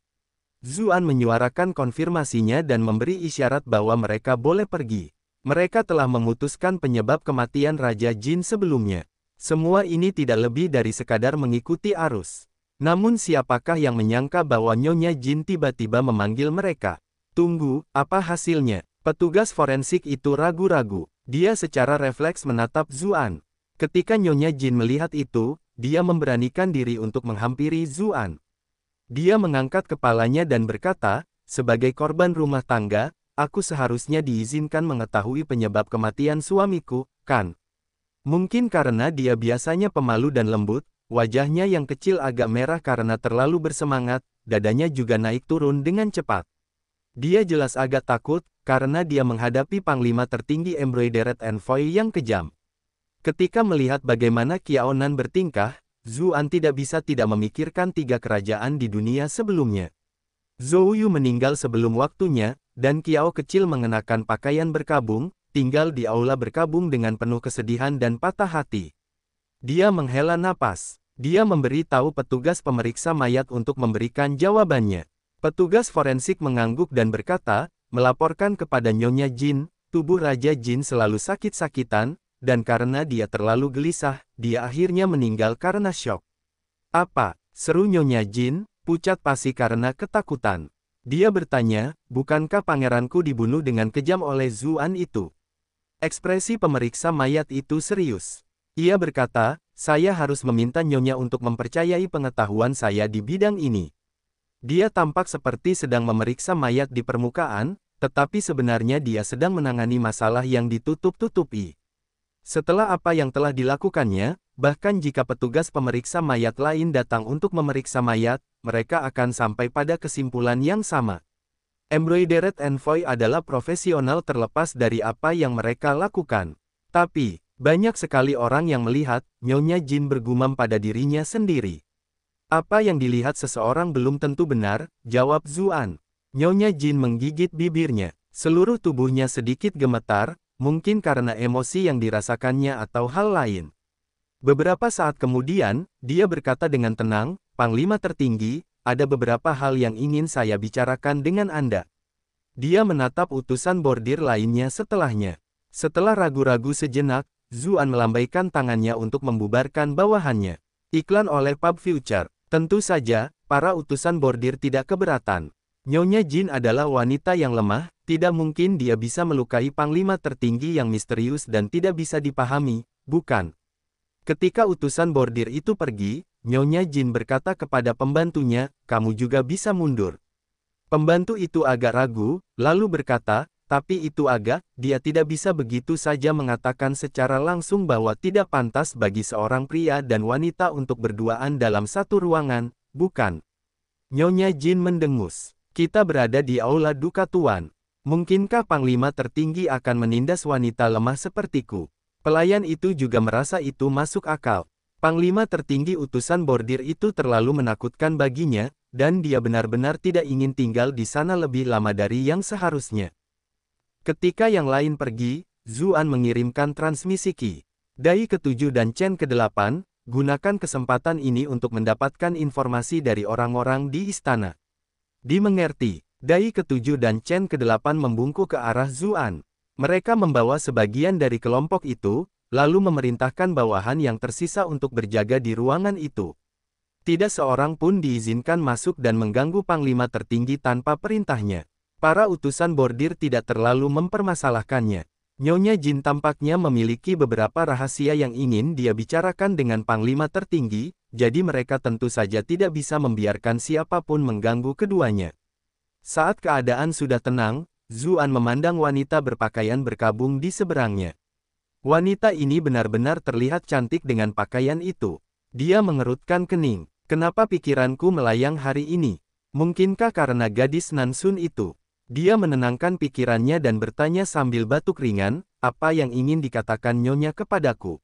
Zuan menyuarakan konfirmasinya dan memberi isyarat bahwa mereka boleh pergi. Mereka telah memutuskan penyebab kematian Raja Jin sebelumnya. Semua ini tidak lebih dari sekadar mengikuti arus. Namun siapakah yang menyangka bahwa Nyonya Jin tiba-tiba memanggil mereka? Tunggu, apa hasilnya? Petugas forensik itu ragu-ragu. Dia secara refleks menatap Zuan. Ketika Nyonya Jin melihat itu, dia memberanikan diri untuk menghampiri Zuan. Dia mengangkat kepalanya dan berkata, sebagai korban rumah tangga, aku seharusnya diizinkan mengetahui penyebab kematian suamiku, kan? Mungkin karena dia biasanya pemalu dan lembut, wajahnya yang kecil agak merah karena terlalu bersemangat, dadanya juga naik turun dengan cepat. Dia jelas agak takut, karena dia menghadapi panglima tertinggi Embroidered Envoy yang kejam. Ketika melihat bagaimana Kiaonan bertingkah, Zuan tidak bisa tidak memikirkan tiga kerajaan di dunia sebelumnya. Zhou Yu meninggal sebelum waktunya, dan Kiao kecil mengenakan pakaian berkabung, tinggal di aula berkabung dengan penuh kesedihan dan patah hati. Dia menghela napas. Dia memberi tahu petugas pemeriksa mayat untuk memberikan jawabannya. Petugas forensik mengangguk dan berkata, melaporkan kepada Nyonya Jin, tubuh Raja Jin selalu sakit-sakitan, dan karena dia terlalu gelisah, dia akhirnya meninggal karena syok. Apa? Seru Nyonya Jin, pucat pasi karena ketakutan. Dia bertanya, bukankah pangeranku dibunuh dengan kejam oleh Zuan itu? Ekspresi pemeriksa mayat itu serius. Ia berkata, saya harus meminta Nyonya untuk mempercayai pengetahuan saya di bidang ini. Dia tampak seperti sedang memeriksa mayat di permukaan, tetapi sebenarnya dia sedang menangani masalah yang ditutup-tutupi. Setelah apa yang telah dilakukannya, bahkan jika petugas pemeriksa mayat lain datang untuk memeriksa mayat, mereka akan sampai pada kesimpulan yang sama. Embroidered envoy adalah profesional terlepas dari apa yang mereka lakukan. Tapi, banyak sekali orang yang melihat, Nyonya Jin bergumam pada dirinya sendiri. Apa yang dilihat seseorang belum tentu benar, jawab Zuan. Nyonya Jin menggigit bibirnya. Seluruh tubuhnya sedikit gemetar, mungkin karena emosi yang dirasakannya atau hal lain. Beberapa saat kemudian, dia berkata dengan tenang, Panglima tertinggi, ada beberapa hal yang ingin saya bicarakan dengan Anda. Dia menatap utusan bordir lainnya setelahnya. Setelah ragu-ragu sejenak, Zuan melambaikan tangannya untuk membubarkan bawahannya. Iklan oleh Pub Future. Tentu saja, para utusan bordir tidak keberatan. Nyonya Jin adalah wanita yang lemah, tidak mungkin dia bisa melukai panglima tertinggi yang misterius dan tidak bisa dipahami, bukan? Ketika utusan bordir itu pergi, Nyonya Jin berkata kepada pembantunya, kamu juga bisa mundur. Pembantu itu agak ragu, lalu berkata, tapi itu agak, dia tidak bisa begitu saja mengatakan secara langsung bahwa tidak pantas bagi seorang pria dan wanita untuk berduaan dalam satu ruangan, bukan? Nyonya Jin mendengus. Kita berada di Aula Duka Tuan. Mungkinkah Panglima tertinggi akan menindas wanita lemah sepertiku? Pelayan itu juga merasa itu masuk akal. Panglima tertinggi utusan bordir itu terlalu menakutkan baginya, dan dia benar-benar tidak ingin tinggal di sana lebih lama dari yang seharusnya. Ketika yang lain pergi, Zuan mengirimkan transmisi Ki Dai ke-7 dan Chen ke-8, gunakan kesempatan ini untuk mendapatkan informasi dari orang-orang di istana. Dimengerti, Dai ketujuh dan Chen kedelapan membungkuk ke arah Zuan. Mereka membawa sebagian dari kelompok itu, lalu memerintahkan bawahan yang tersisa untuk berjaga di ruangan itu. Tidak seorang pun diizinkan masuk dan mengganggu panglima tertinggi tanpa perintahnya. Para utusan bordir tidak terlalu mempermasalahkannya. Nyonya Jin tampaknya memiliki beberapa rahasia yang ingin dia bicarakan dengan panglima tertinggi, jadi mereka tentu saja tidak bisa membiarkan siapapun mengganggu keduanya. Saat keadaan sudah tenang, Zuan memandang wanita berpakaian berkabung di seberangnya. Wanita ini benar-benar terlihat cantik dengan pakaian itu. Dia mengerutkan kening. Kenapa pikiranku melayang hari ini? Mungkinkah karena gadis Nansun itu? Dia menenangkan pikirannya dan bertanya sambil batuk ringan, apa yang ingin dikatakan nyonya kepadaku?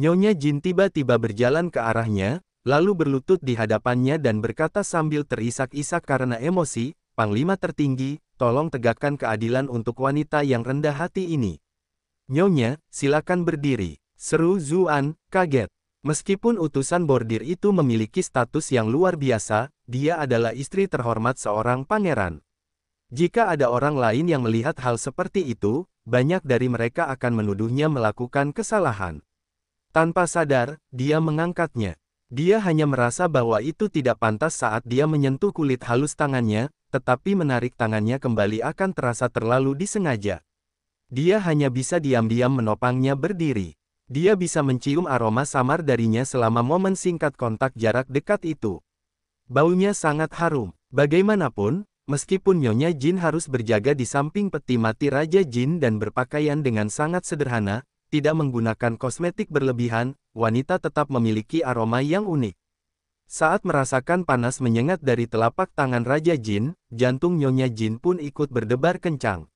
Nyonya Jin tiba-tiba berjalan ke arahnya, lalu berlutut di hadapannya dan berkata sambil terisak-isak karena emosi, Panglima tertinggi, tolong tegakkan keadilan untuk wanita yang rendah hati ini. Nyonya, silakan berdiri, seru Zuan, kaget. Meskipun utusan bordir itu memiliki status yang luar biasa, dia adalah istri terhormat seorang pangeran. Jika ada orang lain yang melihat hal seperti itu, banyak dari mereka akan menuduhnya melakukan kesalahan. Tanpa sadar, dia mengangkatnya. Dia hanya merasa bahwa itu tidak pantas saat dia menyentuh kulit halus tangannya, tetapi menarik tangannya kembali akan terasa terlalu disengaja. Dia hanya bisa diam-diam menopangnya berdiri. Dia bisa mencium aroma samar darinya selama momen singkat kontak jarak dekat itu. Baunya sangat harum. Bagaimanapun, meskipun Nyonya Jin harus berjaga di samping peti mati Raja Jin dan berpakaian dengan sangat sederhana, tidak menggunakan kosmetik berlebihan, wanita tetap memiliki aroma yang unik. Saat merasakan panas menyengat dari telapak tangan Raja Jin, jantung Nyonya Jin pun ikut berdebar kencang.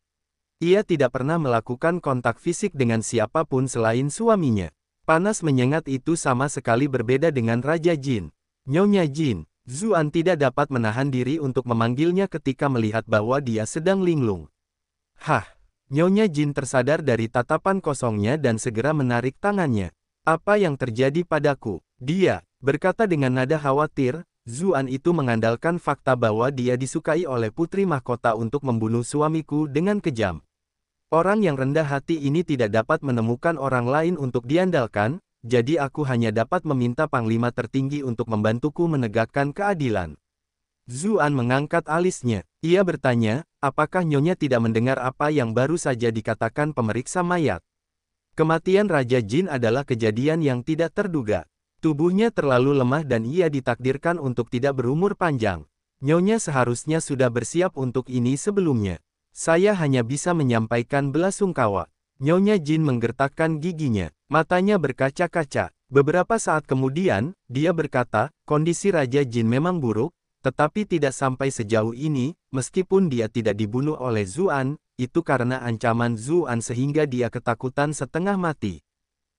Ia tidak pernah melakukan kontak fisik dengan siapapun selain suaminya. Panas menyengat itu sama sekali berbeda dengan Raja Jin. Nyonya Jin, Zuan tidak dapat menahan diri untuk memanggilnya ketika melihat bahwa dia sedang linglung. Hah! Nyonya Jin tersadar dari tatapan kosongnya dan segera menarik tangannya. Apa yang terjadi padaku? Dia, berkata dengan nada khawatir, Zuan itu mengandalkan fakta bahwa dia disukai oleh putri mahkota untuk membunuh suamiku dengan kejam. Orang yang rendah hati ini tidak dapat menemukan orang lain untuk diandalkan, jadi aku hanya dapat meminta panglima tertinggi untuk membantuku menegakkan keadilan. Zuan mengangkat alisnya. Ia bertanya, apakah Nyonya tidak mendengar apa yang baru saja dikatakan pemeriksa mayat? Kematian Raja Jin adalah kejadian yang tidak terduga. Tubuhnya terlalu lemah dan ia ditakdirkan untuk tidak berumur panjang. Nyonya seharusnya sudah bersiap untuk ini sebelumnya. Saya hanya bisa menyampaikan belasungkawa. Nyonya Jin menggertakkan giginya. Matanya berkaca-kaca. Beberapa saat kemudian, dia berkata, kondisi Raja Jin memang buruk, tetapi tidak sampai sejauh ini, meskipun dia tidak dibunuh oleh Zuan, itu karena ancaman Zuan sehingga dia ketakutan setengah mati.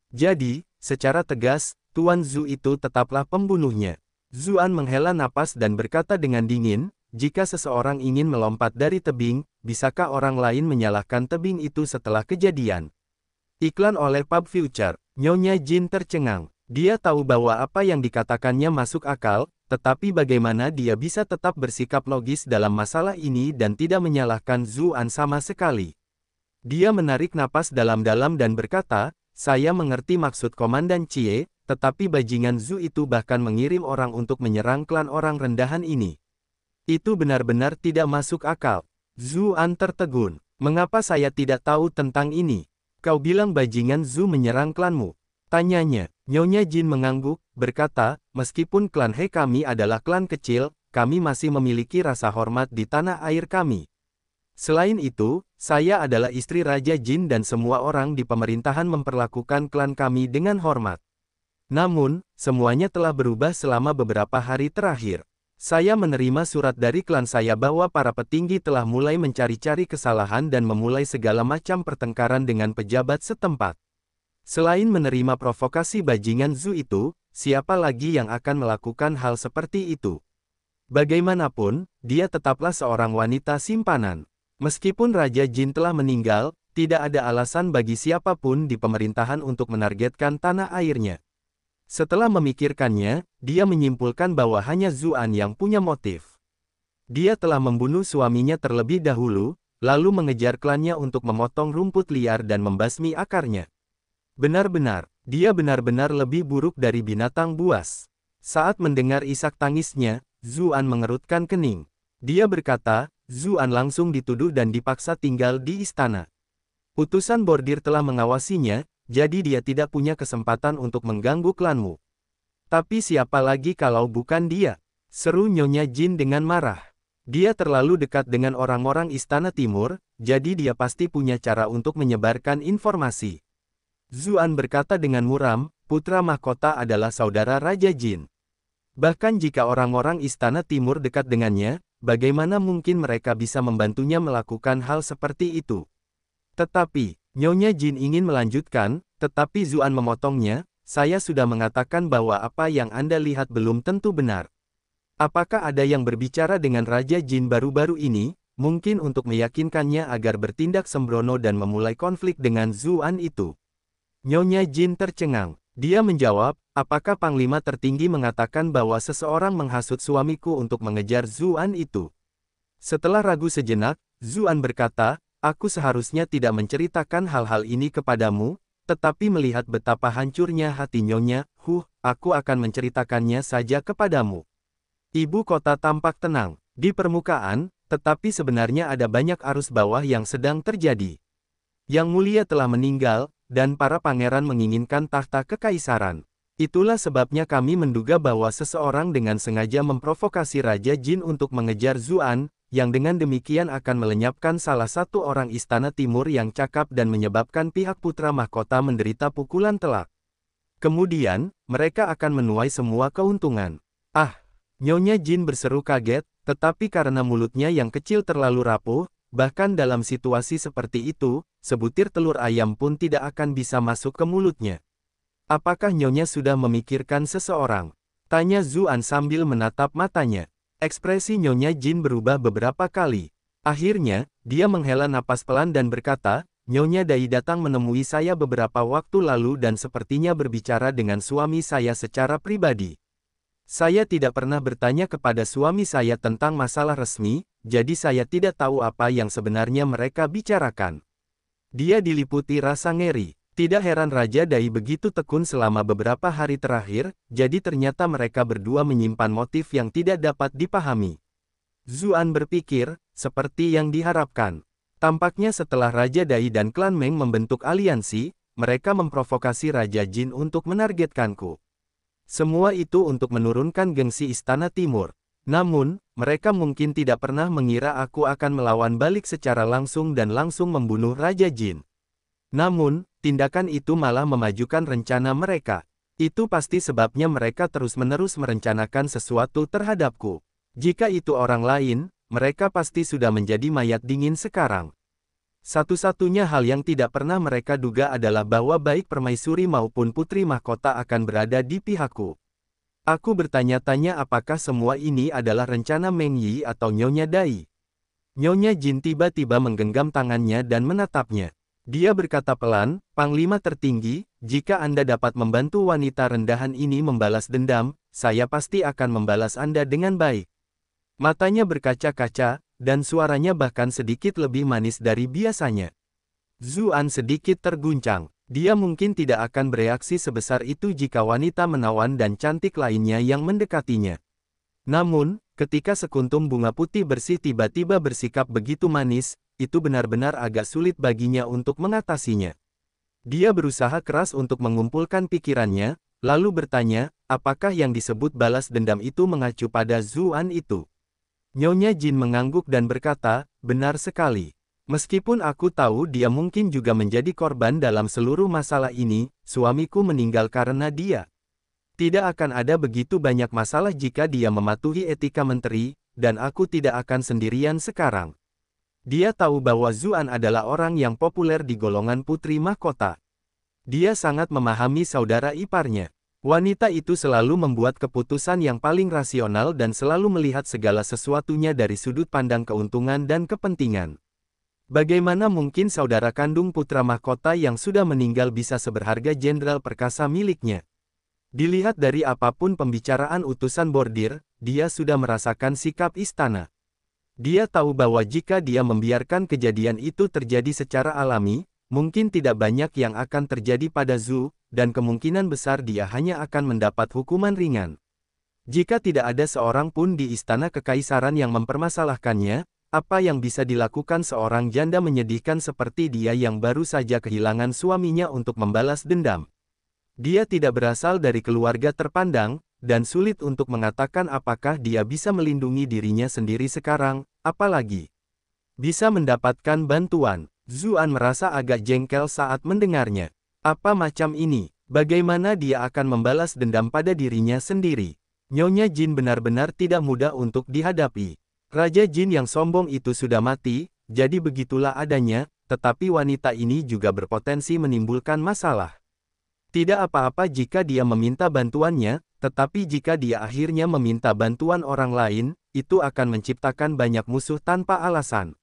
Jadi, secara tegas, Tuan Zu itu tetaplah pembunuhnya. Zuan menghela napas dan berkata dengan dingin, jika seseorang ingin melompat dari tebing, bisakah orang lain menyalahkan tebing itu setelah kejadian? Iklan oleh Pub Future, Nyonya Jin tercengang. Dia tahu bahwa apa yang dikatakannya masuk akal, tetapi bagaimana dia bisa tetap bersikap logis dalam masalah ini dan tidak menyalahkan Zuan sama sekali. Dia menarik napas dalam-dalam dan berkata, saya mengerti maksud Komandan Cie, tetapi bajingan Zu itu bahkan mengirim orang untuk menyerang klan orang rendahan ini. Itu benar-benar tidak masuk akal. Zuan tertegun. Mengapa saya tidak tahu tentang ini? Kau bilang bajingan Zu menyerang klanmu? Tanyanya. Nyonya Jin mengangguk, berkata, meskipun klan He kami adalah klan kecil, kami masih memiliki rasa hormat di tanah air kami. Selain itu, saya adalah istri Raja Jin dan semua orang di pemerintahan memperlakukan klan kami dengan hormat. Namun, semuanya telah berubah selama beberapa hari terakhir. Saya menerima surat dari klan saya bahwa para petinggi telah mulai mencari-cari kesalahan dan memulai segala macam pertengkaran dengan pejabat setempat. Selain menerima provokasi bajingan Zhu itu, siapa lagi yang akan melakukan hal seperti itu? Bagaimanapun, dia tetaplah seorang wanita simpanan. Meskipun Raja Jin telah meninggal, tidak ada alasan bagi siapapun di pemerintahan untuk menargetkan tanah airnya. Setelah memikirkannya, dia menyimpulkan bahwa hanya Zuan yang punya motif. Dia telah membunuh suaminya terlebih dahulu, lalu mengejar klannya untuk memotong rumput liar dan membasmi akarnya. Benar-benar, dia benar-benar lebih buruk dari binatang buas. Saat mendengar isak tangisnya, Zuan mengerutkan kening. Dia berkata, Zuan langsung dituduh dan dipaksa tinggal di istana. Putusan bordir telah mengawasinya, jadi dia tidak punya kesempatan untuk mengganggu klanmu. Tapi siapa lagi kalau bukan dia? Seru Nyonya Jin dengan marah. Dia terlalu dekat dengan orang-orang istana timur, jadi dia pasti punya cara untuk menyebarkan informasi. Zuan berkata dengan muram, putra mahkota adalah saudara Raja Jin. Bahkan jika orang-orang istana timur dekat dengannya, bagaimana mungkin mereka bisa membantunya melakukan hal seperti itu? Tetapi, Nyonya Jin ingin melanjutkan, tetapi Zuan memotongnya, saya sudah mengatakan bahwa apa yang Anda lihat belum tentu benar. Apakah ada yang berbicara dengan Raja Jin baru-baru ini, mungkin untuk meyakinkannya agar bertindak sembrono dan memulai konflik dengan Zuan itu? Nyonya Jin tercengang. Dia menjawab, apakah Panglima tertinggi mengatakan bahwa seseorang menghasut suamiku untuk mengejar Zuan itu? Setelah ragu sejenak, Zuan berkata, aku seharusnya tidak menceritakan hal-hal ini kepadamu, tetapi melihat betapa hancurnya hati Nyonya, huh, aku akan menceritakannya saja kepadamu. Ibu kota tampak tenang, di permukaan, tetapi sebenarnya ada banyak arus bawah yang sedang terjadi. Yang mulia telah meninggal, dan para pangeran menginginkan tahta kekaisaran. Itulah sebabnya kami menduga bahwa seseorang dengan sengaja memprovokasi Raja Jin untuk mengejar Zuan, yang dengan demikian akan melenyapkan salah satu orang istana timur yang cakap dan menyebabkan pihak putra mahkota menderita pukulan telak. Kemudian, mereka akan menuai semua keuntungan. Ah, Nyonya Jin berseru kaget, tetapi karena mulutnya yang kecil terlalu rapuh, Bahkan dalam situasi seperti itu, sebutir telur ayam pun tidak akan bisa masuk ke mulutnya. Apakah Nyonya sudah memikirkan seseorang? Tanya Zuan sambil menatap matanya. Ekspresi Nyonya Jin berubah beberapa kali. Akhirnya, dia menghela napas pelan dan berkata, Nyonya Dai datang menemui saya beberapa waktu lalu dan sepertinya berbicara dengan suami saya secara pribadi. Saya tidak pernah bertanya kepada suami saya tentang masalah resmi, jadi saya tidak tahu apa yang sebenarnya mereka bicarakan. Dia diliputi rasa ngeri. Tidak heran Raja Dai begitu tekun selama beberapa hari terakhir, jadi ternyata mereka berdua menyimpan motif yang tidak dapat dipahami. Zuan berpikir, seperti yang diharapkan. Tampaknya setelah Raja Dai dan klan Meng membentuk aliansi, mereka memprovokasi Raja Jin untuk menargetkanku. Semua itu untuk menurunkan gengsi Istana Timur. Namun, mereka mungkin tidak pernah mengira aku akan melawan balik secara langsung dan langsung membunuh Raja Jin. Namun, tindakan itu malah memajukan rencana mereka. Itu pasti sebabnya mereka terus-menerus merencanakan sesuatu terhadapku. Jika itu orang lain, mereka pasti sudah menjadi mayat dingin sekarang. Satu-satunya hal yang tidak pernah mereka duga adalah bahwa baik permaisuri maupun putri mahkota akan berada di pihakku. Aku bertanya-tanya apakah semua ini adalah rencana Meng Yi atau Nyonya Dai. Nyonya Jin tiba-tiba menggenggam tangannya dan menatapnya. Dia berkata pelan, Panglima tertinggi, jika Anda dapat membantu wanita rendahan ini membalas dendam, saya pasti akan membalas Anda dengan baik. Matanya berkaca-kaca, dan suaranya bahkan sedikit lebih manis dari biasanya. Zuan sedikit terguncang. Dia mungkin tidak akan bereaksi sebesar itu jika wanita menawan dan cantik lainnya yang mendekatinya. Namun, ketika sekuntum bunga putih bersih tiba-tiba bersikap begitu manis, itu benar-benar agak sulit baginya untuk mengatasinya. Dia berusaha keras untuk mengumpulkan pikirannya, lalu bertanya, apakah yang disebut balas dendam itu mengacu pada Zuan itu? Nyonya Jin mengangguk dan berkata, benar sekali. Meskipun aku tahu dia mungkin juga menjadi korban dalam seluruh masalah ini, suamiku meninggal karena dia. Tidak akan ada begitu banyak masalah jika dia mematuhi etika menteri, dan aku tidak akan sendirian sekarang. Dia tahu bahwa Zuan adalah orang yang populer di golongan putri mahkota. Dia sangat memahami saudara iparnya. Wanita itu selalu membuat keputusan yang paling rasional dan selalu melihat segala sesuatunya dari sudut pandang keuntungan dan kepentingan. Bagaimana mungkin saudara kandung putra mahkota yang sudah meninggal bisa seberharga jenderal perkasa miliknya? Dilihat dari apapun pembicaraan utusan bordir, dia sudah merasakan sikap istana. Dia tahu bahwa jika dia membiarkan kejadian itu terjadi secara alami, Mungkin tidak banyak yang akan terjadi pada Zhu, dan kemungkinan besar dia hanya akan mendapat hukuman ringan. Jika tidak ada seorang pun di istana kekaisaran yang mempermasalahkannya, apa yang bisa dilakukan seorang janda menyedihkan seperti dia yang baru saja kehilangan suaminya untuk membalas dendam? Dia tidak berasal dari keluarga terpandang, dan sulit untuk mengatakan apakah dia bisa melindungi dirinya sendiri sekarang, apalagi bisa mendapatkan bantuan. Zuan merasa agak jengkel saat mendengarnya. Apa macam ini? Bagaimana dia akan membalas dendam pada dirinya sendiri? Nyonya Jin benar-benar tidak mudah untuk dihadapi. Raja Jin yang sombong itu sudah mati, jadi begitulah adanya, tetapi wanita ini juga berpotensi menimbulkan masalah. Tidak apa-apa jika dia meminta bantuannya, tetapi jika dia akhirnya meminta bantuan orang lain, itu akan menciptakan banyak musuh tanpa alasan.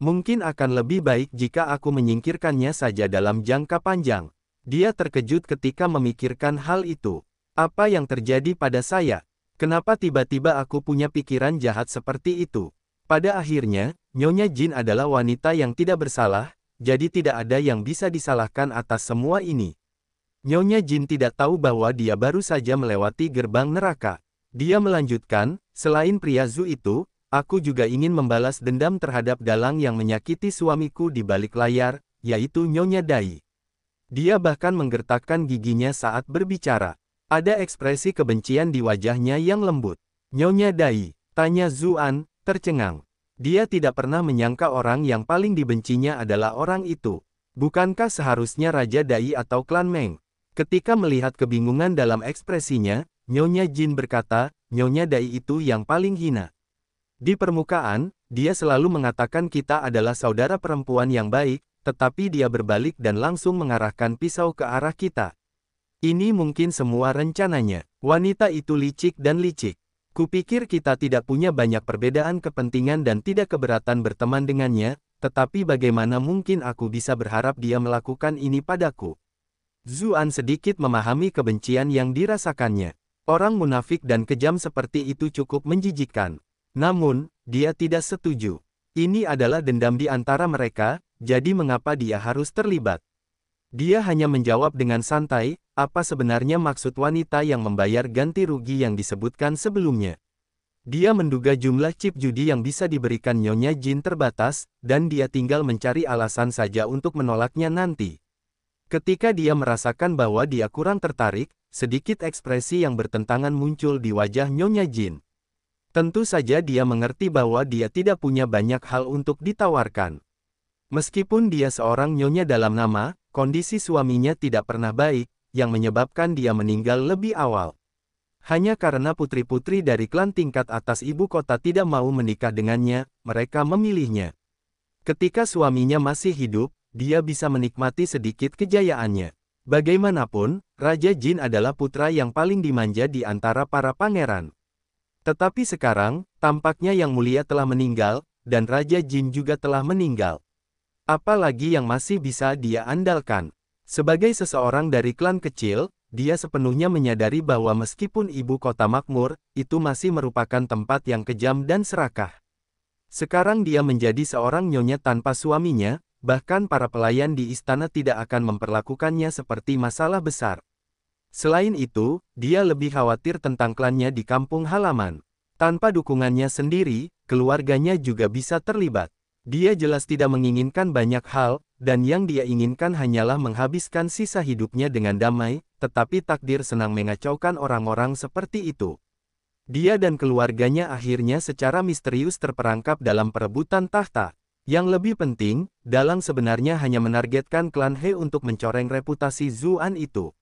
Mungkin akan lebih baik jika aku menyingkirkannya saja dalam jangka panjang. Dia terkejut ketika memikirkan hal itu. Apa yang terjadi pada saya? Kenapa tiba-tiba aku punya pikiran jahat seperti itu? Pada akhirnya, Nyonya Jin adalah wanita yang tidak bersalah, jadi tidak ada yang bisa disalahkan atas semua ini. Nyonya Jin tidak tahu bahwa dia baru saja melewati gerbang neraka. Dia melanjutkan, selain pria Zu itu, Aku juga ingin membalas dendam terhadap dalang yang menyakiti suamiku di balik layar, yaitu Nyonya Dai. Dia bahkan menggertakkan giginya saat berbicara. Ada ekspresi kebencian di wajahnya yang lembut. Nyonya Dai, tanya Zuan, tercengang. Dia tidak pernah menyangka orang yang paling dibencinya adalah orang itu. Bukankah seharusnya Raja Dai atau Klan Meng? Ketika melihat kebingungan dalam ekspresinya, Nyonya Jin berkata, Nyonya Dai itu yang paling hina. Di permukaan, dia selalu mengatakan kita adalah saudara perempuan yang baik, tetapi dia berbalik dan langsung mengarahkan pisau ke arah kita. Ini mungkin semua rencananya. Wanita itu licik dan licik. Kupikir kita tidak punya banyak perbedaan kepentingan dan tidak keberatan berteman dengannya, tetapi bagaimana mungkin aku bisa berharap dia melakukan ini padaku? Zuan sedikit memahami kebencian yang dirasakannya. Orang munafik dan kejam seperti itu cukup menjijikkan. Namun, dia tidak setuju. Ini adalah dendam di antara mereka, jadi mengapa dia harus terlibat? Dia hanya menjawab dengan santai, apa sebenarnya maksud wanita yang membayar ganti rugi yang disebutkan sebelumnya. Dia menduga jumlah chip judi yang bisa diberikan Nyonya Jin terbatas, dan dia tinggal mencari alasan saja untuk menolaknya nanti. Ketika dia merasakan bahwa dia kurang tertarik, sedikit ekspresi yang bertentangan muncul di wajah Nyonya Jin. Tentu saja dia mengerti bahwa dia tidak punya banyak hal untuk ditawarkan. Meskipun dia seorang nyonya dalam nama, kondisi suaminya tidak pernah baik, yang menyebabkan dia meninggal lebih awal. Hanya karena putri-putri dari klan tingkat atas ibu kota tidak mau menikah dengannya, mereka memilihnya. Ketika suaminya masih hidup, dia bisa menikmati sedikit kejayaannya. Bagaimanapun, Raja Jin adalah putra yang paling dimanja di antara para pangeran. Tetapi sekarang, tampaknya Yang Mulia telah meninggal, dan Raja Jin juga telah meninggal. Apalagi yang masih bisa dia andalkan. Sebagai seseorang dari klan kecil, dia sepenuhnya menyadari bahwa meskipun ibu kota makmur, itu masih merupakan tempat yang kejam dan serakah. Sekarang dia menjadi seorang nyonya tanpa suaminya, bahkan para pelayan di istana tidak akan memperlakukannya seperti masalah besar. Selain itu, dia lebih khawatir tentang klannya di kampung halaman. Tanpa dukungannya sendiri, keluarganya juga bisa terlibat. Dia jelas tidak menginginkan banyak hal, dan yang dia inginkan hanyalah menghabiskan sisa hidupnya dengan damai, tetapi takdir senang mengacaukan orang-orang seperti itu. Dia dan keluarganya akhirnya secara misterius terperangkap dalam perebutan tahta. Yang lebih penting, Dalang sebenarnya hanya menargetkan klan He untuk mencoreng reputasi Zuan itu.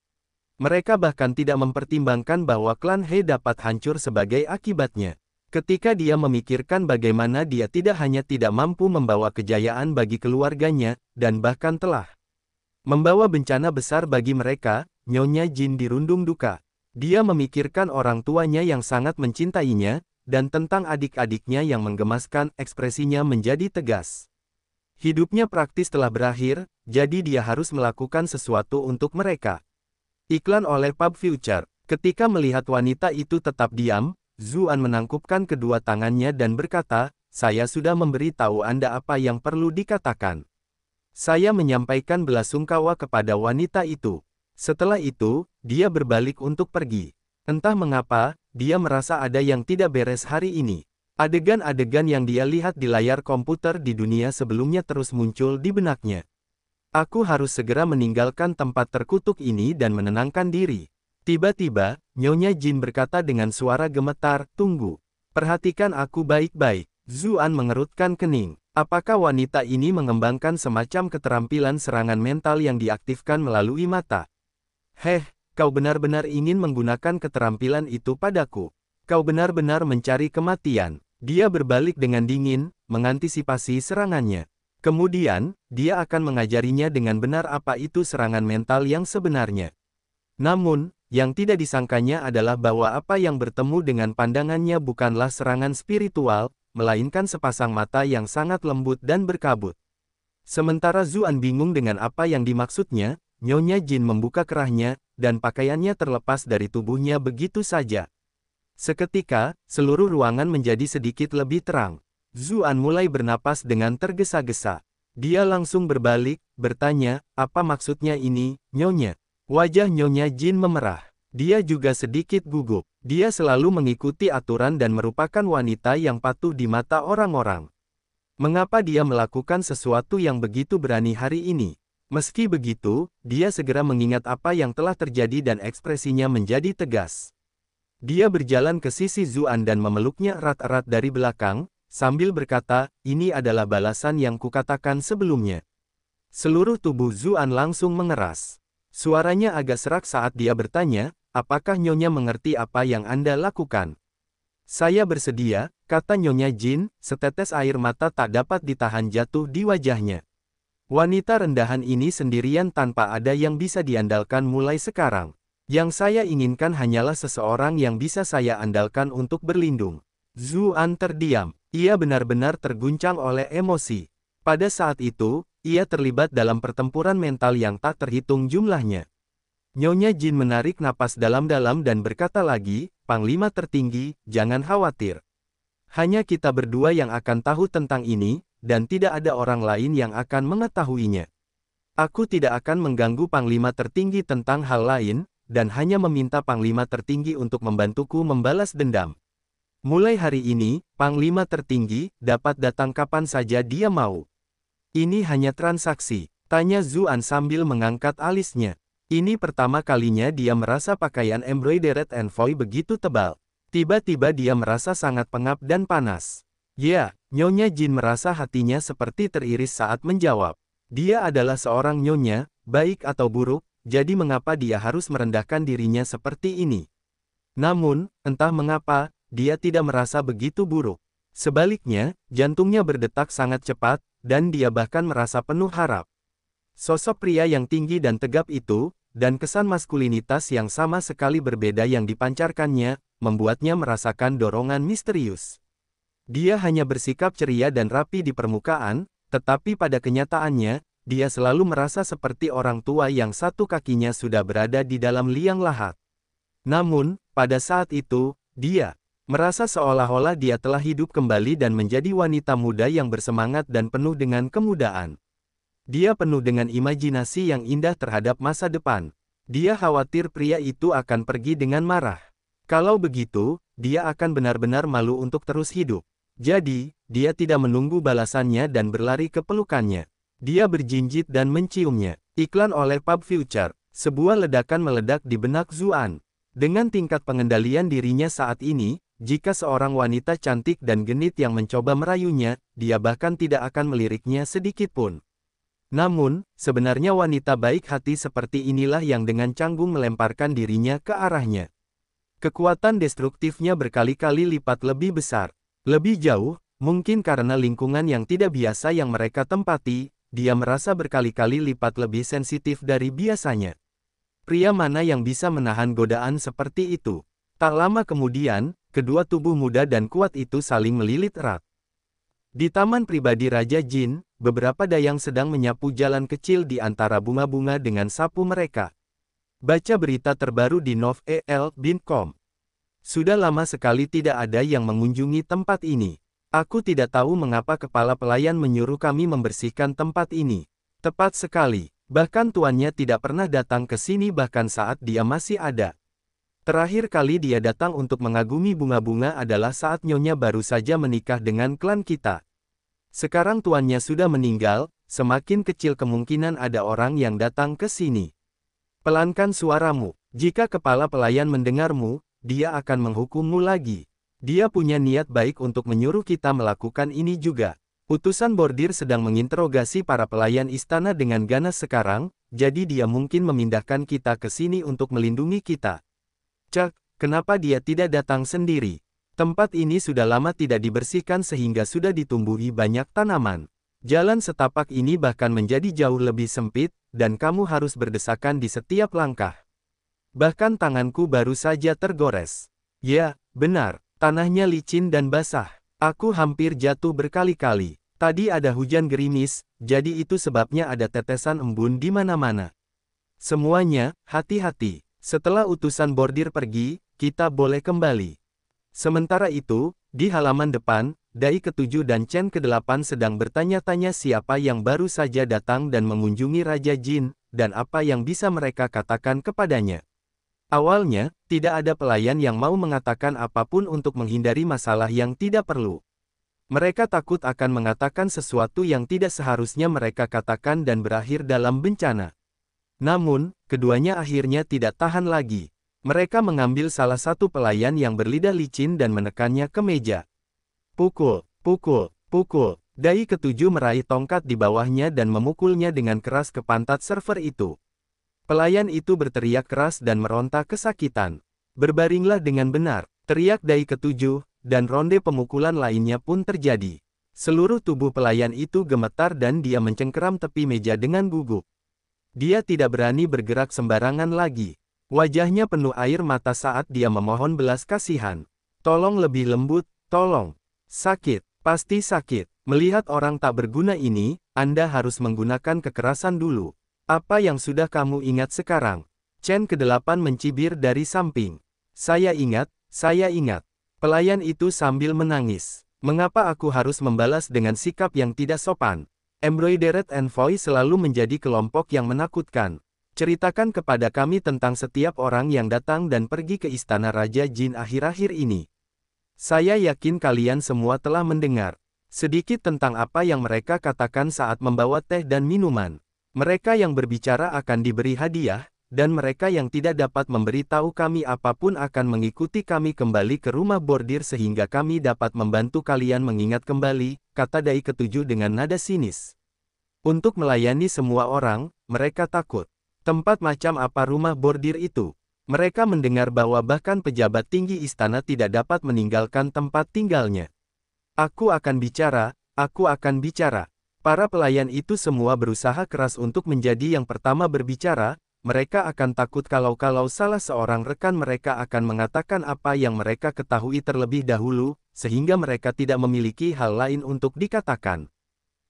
Mereka bahkan tidak mempertimbangkan bahwa klan He dapat hancur sebagai akibatnya. Ketika dia memikirkan bagaimana dia tidak hanya tidak mampu membawa kejayaan bagi keluarganya, dan bahkan telah membawa bencana besar bagi mereka, Nyonya Jin dirundung duka. Dia memikirkan orang tuanya yang sangat mencintainya, dan tentang adik-adiknya yang menggemaskan ekspresinya menjadi tegas. Hidupnya praktis telah berakhir, jadi dia harus melakukan sesuatu untuk mereka. Iklan oleh Pub Future. Ketika melihat wanita itu tetap diam, Zuan menangkupkan kedua tangannya dan berkata, saya sudah memberi tahu Anda apa yang perlu dikatakan. Saya menyampaikan belasungkawa kepada wanita itu. Setelah itu, dia berbalik untuk pergi. Entah mengapa, dia merasa ada yang tidak beres hari ini. Adegan-adegan yang dia lihat di layar komputer di dunia sebelumnya terus muncul di benaknya. Aku harus segera meninggalkan tempat terkutuk ini dan menenangkan diri. Tiba-tiba, Nyonya Jin berkata dengan suara gemetar, Tunggu. Perhatikan aku baik-baik. Zuan mengerutkan kening. Apakah wanita ini mengembangkan semacam keterampilan serangan mental yang diaktifkan melalui mata? Heh, kau benar-benar ingin menggunakan keterampilan itu padaku. Kau benar-benar mencari kematian. Dia berbalik dengan dingin, mengantisipasi serangannya. Kemudian, dia akan mengajarinya dengan benar apa itu serangan mental yang sebenarnya. Namun, yang tidak disangkanya adalah bahwa apa yang bertemu dengan pandangannya bukanlah serangan spiritual, melainkan sepasang mata yang sangat lembut dan berkabut. Sementara Zuan bingung dengan apa yang dimaksudnya, Nyonya Jin membuka kerahnya, dan pakaiannya terlepas dari tubuhnya begitu saja. Seketika, seluruh ruangan menjadi sedikit lebih terang. Zuan mulai bernapas dengan tergesa-gesa. Dia langsung berbalik, bertanya, apa maksudnya ini, Nyonya? Wajah Nyonya Jin memerah. Dia juga sedikit gugup. Dia selalu mengikuti aturan dan merupakan wanita yang patuh di mata orang-orang. Mengapa dia melakukan sesuatu yang begitu berani hari ini? Meski begitu, dia segera mengingat apa yang telah terjadi dan ekspresinya menjadi tegas. Dia berjalan ke sisi Zuan dan memeluknya erat-erat dari belakang, Sambil berkata, ini adalah balasan yang kukatakan sebelumnya. Seluruh tubuh Zuan langsung mengeras. Suaranya agak serak saat dia bertanya, apakah Nyonya mengerti apa yang Anda lakukan? Saya bersedia, kata Nyonya Jin, setetes air mata tak dapat ditahan jatuh di wajahnya. Wanita rendahan ini sendirian tanpa ada yang bisa diandalkan mulai sekarang. Yang saya inginkan hanyalah seseorang yang bisa saya andalkan untuk berlindung. Zuan terdiam. Ia benar-benar terguncang oleh emosi. Pada saat itu, ia terlibat dalam pertempuran mental yang tak terhitung jumlahnya. Nyonya Jin menarik napas dalam-dalam dan berkata lagi, Panglima tertinggi, jangan khawatir. Hanya kita berdua yang akan tahu tentang ini, dan tidak ada orang lain yang akan mengetahuinya. Aku tidak akan mengganggu Panglima tertinggi tentang hal lain, dan hanya meminta Panglima tertinggi untuk membantuku membalas dendam. Mulai hari ini, Panglima tertinggi dapat datang kapan saja dia mau. Ini hanya transaksi, tanya Zuan sambil mengangkat alisnya. Ini pertama kalinya dia merasa pakaian embroidered envoy begitu tebal. Tiba-tiba dia merasa sangat pengap dan panas. Ya, Nyonya Jin merasa hatinya seperti teriris saat menjawab. Dia adalah seorang nyonya, baik atau buruk, jadi mengapa dia harus merendahkan dirinya seperti ini? Namun, entah mengapa, dia tidak merasa begitu buruk. Sebaliknya, jantungnya berdetak sangat cepat, dan dia bahkan merasa penuh harap. Sosok pria yang tinggi dan tegap itu, dan kesan maskulinitas yang sama sekali berbeda yang dipancarkannya, membuatnya merasakan dorongan misterius. Dia hanya bersikap ceria dan rapi di permukaan, tetapi pada kenyataannya, dia selalu merasa seperti orang tua yang satu kakinya sudah berada di dalam liang lahat. Namun, pada saat itu, dia Merasa seolah-olah dia telah hidup kembali dan menjadi wanita muda yang bersemangat dan penuh dengan kemudaan. Dia penuh dengan imajinasi yang indah terhadap masa depan. Dia khawatir pria itu akan pergi dengan marah. Kalau begitu, dia akan benar-benar malu untuk terus hidup. Jadi, dia tidak menunggu balasannya dan berlari ke pelukannya. Dia berjinjit dan menciumnya. Iklan oleh Pub Future, sebuah ledakan meledak di benak Zuan. Dengan tingkat pengendalian dirinya saat ini, jika seorang wanita cantik dan genit yang mencoba merayunya, dia bahkan tidak akan meliriknya sedikit pun. Namun, sebenarnya wanita baik hati seperti inilah yang dengan canggung melemparkan dirinya ke arahnya. Kekuatan destruktifnya berkali-kali lipat lebih besar. Lebih jauh, mungkin karena lingkungan yang tidak biasa yang mereka tempati, dia merasa berkali-kali lipat lebih sensitif dari biasanya. Pria mana yang bisa menahan godaan seperti itu? Tak lama kemudian, kedua tubuh muda dan kuat itu saling melilit erat. Di taman pribadi Raja Jin, beberapa dayang sedang menyapu jalan kecil di antara bunga-bunga dengan sapu mereka. Baca berita terbaru di noveel.com. Sudah lama sekali tidak ada yang mengunjungi tempat ini. Aku tidak tahu mengapa kepala pelayan menyuruh kami membersihkan tempat ini. Tepat sekali, bahkan tuannya tidak pernah datang ke sini bahkan saat dia masih ada. Terakhir kali dia datang untuk mengagumi bunga-bunga adalah saat Nyonya baru saja menikah dengan klan kita. Sekarang tuannya sudah meninggal, semakin kecil kemungkinan ada orang yang datang ke sini. Pelankan suaramu, jika kepala pelayan mendengarmu, dia akan menghukummu lagi. Dia punya niat baik untuk menyuruh kita melakukan ini juga. Utusan bordir sedang menginterogasi para pelayan istana dengan ganas sekarang, jadi dia mungkin memindahkan kita ke sini untuk melindungi kita. Cak, kenapa dia tidak datang sendiri? Tempat ini sudah lama tidak dibersihkan sehingga sudah ditumbuhi banyak tanaman. Jalan setapak ini bahkan menjadi jauh lebih sempit, dan kamu harus berdesakan di setiap langkah. Bahkan tanganku baru saja tergores. Ya, benar, tanahnya licin dan basah. Aku hampir jatuh berkali-kali. Tadi ada hujan gerimis, jadi itu sebabnya ada tetesan embun di mana-mana. Semuanya, hati-hati. Setelah utusan bordir pergi, kita boleh kembali. Sementara itu, di halaman depan, Dai ketujuh dan Chen kedelapan sedang bertanya-tanya siapa yang baru saja datang dan mengunjungi Raja Jin, dan apa yang bisa mereka katakan kepadanya. Awalnya, tidak ada pelayan yang mau mengatakan apapun untuk menghindari masalah yang tidak perlu. Mereka takut akan mengatakan sesuatu yang tidak seharusnya mereka katakan dan berakhir dalam bencana. Namun, keduanya akhirnya tidak tahan lagi. Mereka mengambil salah satu pelayan yang berlidah licin dan menekannya ke meja. Pukul, pukul, pukul. Dai ketujuh meraih tongkat di bawahnya dan memukulnya dengan keras ke pantat server itu. Pelayan itu berteriak keras dan meronta kesakitan. Berbaringlah dengan benar, teriak Dai ketujuh, dan ronde pemukulan lainnya pun terjadi. Seluruh tubuh pelayan itu gemetar dan dia mencengkeram tepi meja dengan gugup. Dia tidak berani bergerak sembarangan lagi. Wajahnya penuh air mata saat dia memohon belas kasihan. Tolong lebih lembut, tolong. Sakit, pasti sakit. Melihat orang tak berguna ini, Anda harus menggunakan kekerasan dulu. Apa yang sudah kamu ingat sekarang? Chen ke kedelapan mencibir dari samping. Saya ingat, saya ingat. Pelayan itu sambil menangis. Mengapa aku harus membalas dengan sikap yang tidak sopan? Embroidered Envoy selalu menjadi kelompok yang menakutkan. Ceritakan kepada kami tentang setiap orang yang datang dan pergi ke Istana Raja Jin akhir-akhir ini. Saya yakin kalian semua telah mendengar sedikit tentang apa yang mereka katakan saat membawa teh dan minuman. Mereka yang berbicara akan diberi hadiah, dan mereka yang tidak dapat memberitahu kami apapun akan mengikuti kami kembali ke rumah bordir sehingga kami dapat membantu kalian mengingat kembali, kata Dai ketujuh dengan nada sinis. Untuk melayani semua orang, mereka takut. Tempat macam apa rumah bordir itu? Mereka mendengar bahwa bahkan pejabat tinggi istana tidak dapat meninggalkan tempat tinggalnya. Aku akan bicara, aku akan bicara. Para pelayan itu semua berusaha keras untuk menjadi yang pertama berbicara, mereka akan takut kalau-kalau salah seorang rekan mereka akan mengatakan apa yang mereka ketahui terlebih dahulu, sehingga mereka tidak memiliki hal lain untuk dikatakan.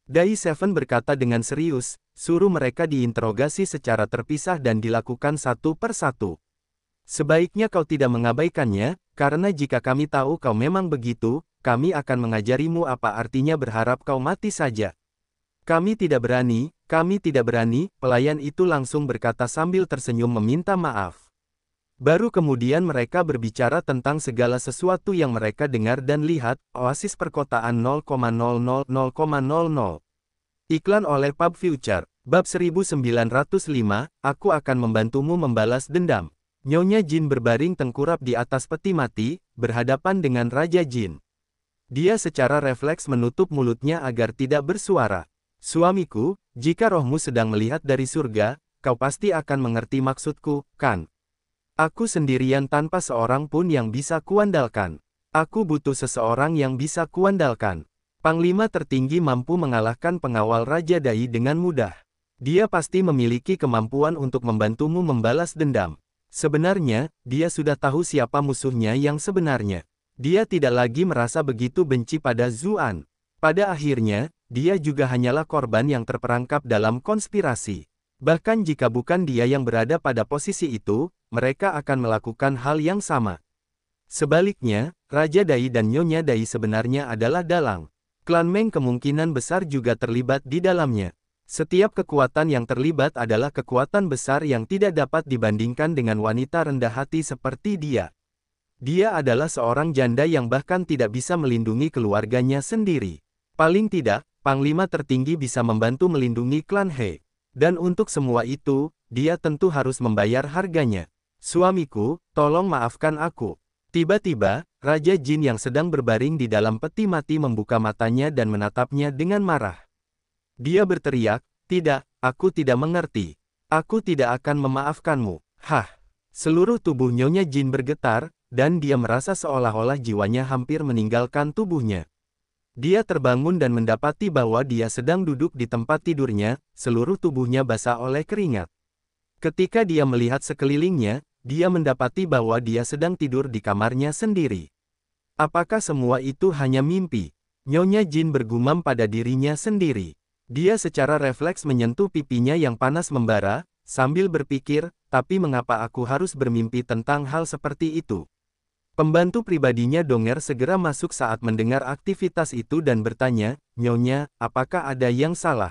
Dai Seven berkata dengan serius, suruh mereka diinterogasi secara terpisah dan dilakukan satu per satu. Sebaiknya kau tidak mengabaikannya, karena jika kami tahu kau memang begitu, kami akan mengajarimu apa artinya berharap kau mati saja. Kami tidak berani, kami tidak berani, pelayan itu langsung berkata sambil tersenyum meminta maaf. Baru kemudian mereka berbicara tentang segala sesuatu yang mereka dengar dan lihat, oasis perkotaan 0,00,0,00. Iklan oleh Pub Future, bab 1905, aku akan membantumu membalas dendam. Nyonya Jin berbaring tengkurap di atas peti mati, berhadapan dengan Raja Jin. Dia secara refleks menutup mulutnya agar tidak bersuara. Suamiku, jika rohmu sedang melihat dari surga, kau pasti akan mengerti maksudku, kan? Aku sendirian tanpa seorang pun yang bisa kuandalkan. Aku butuh seseorang yang bisa kuandalkan. Panglima tertinggi mampu mengalahkan pengawal Raja Dai dengan mudah. Dia pasti memiliki kemampuan untuk membantumu membalas dendam. Sebenarnya, dia sudah tahu siapa musuhnya yang sebenarnya. Dia tidak lagi merasa begitu benci pada Zuan. Pada akhirnya, dia juga hanyalah korban yang terperangkap dalam konspirasi. Bahkan jika bukan dia yang berada pada posisi itu, mereka akan melakukan hal yang sama. Sebaliknya, Raja Dai dan Nyonya Dai sebenarnya adalah dalang. Klan Meng kemungkinan besar juga terlibat di dalamnya. Setiap kekuatan yang terlibat adalah kekuatan besar yang tidak dapat dibandingkan dengan wanita rendah hati seperti dia. Dia adalah seorang janda yang bahkan tidak bisa melindungi keluarganya sendiri. Paling tidak, Panglima tertinggi bisa membantu melindungi klan He. Dan untuk semua itu, dia tentu harus membayar harganya. Suamiku, tolong maafkan aku. Tiba-tiba, Raja Jin yang sedang berbaring di dalam peti mati membuka matanya dan menatapnya dengan marah. Dia berteriak, tidak, aku tidak mengerti. Aku tidak akan memaafkanmu. Hah! Seluruh tubuh Nyonya Jin bergetar, dan dia merasa seolah-olah jiwanya hampir meninggalkan tubuhnya. Dia terbangun dan mendapati bahwa dia sedang duduk di tempat tidurnya, seluruh tubuhnya basah oleh keringat. Ketika dia melihat sekelilingnya, dia mendapati bahwa dia sedang tidur di kamarnya sendiri. Apakah semua itu hanya mimpi? Nyonya Jin bergumam pada dirinya sendiri. Dia secara refleks menyentuh pipinya yang panas membara, sambil berpikir, tapi mengapa aku harus bermimpi tentang hal seperti itu? Pembantu pribadinya Donger segera masuk saat mendengar aktivitas itu dan bertanya, Nyonya, apakah ada yang salah?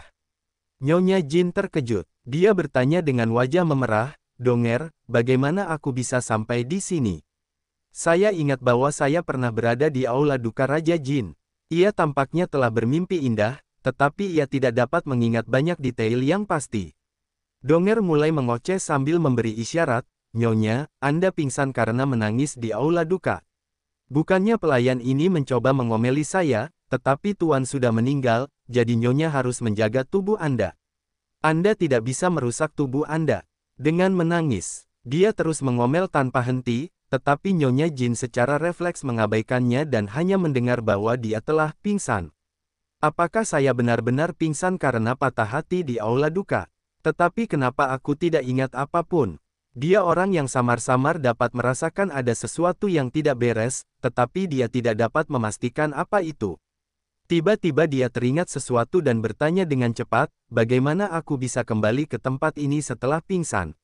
Nyonya Jin terkejut. Dia bertanya dengan wajah memerah, Donger, bagaimana aku bisa sampai di sini? Saya ingat bahwa saya pernah berada di Aula Duka Raja Jin. Ia tampaknya telah bermimpi indah, tetapi ia tidak dapat mengingat banyak detail yang pasti. Donger mulai mengoceh sambil memberi isyarat, Nyonya, Anda pingsan karena menangis di aula duka. Bukannya pelayan ini mencoba mengomeli saya, tetapi Tuan sudah meninggal, jadi Nyonya harus menjaga tubuh Anda. Anda tidak bisa merusak tubuh Anda. Dengan menangis, dia terus mengomel tanpa henti, tetapi Nyonya Jin secara refleks mengabaikannya dan hanya mendengar bahwa dia telah pingsan. Apakah saya benar-benar pingsan karena patah hati di aula duka? Tetapi kenapa aku tidak ingat apapun? Dia orang yang samar-samar dapat merasakan ada sesuatu yang tidak beres, tetapi dia tidak dapat memastikan apa itu. Tiba-tiba dia teringat sesuatu dan bertanya dengan cepat, bagaimana aku bisa kembali ke tempat ini setelah pingsan?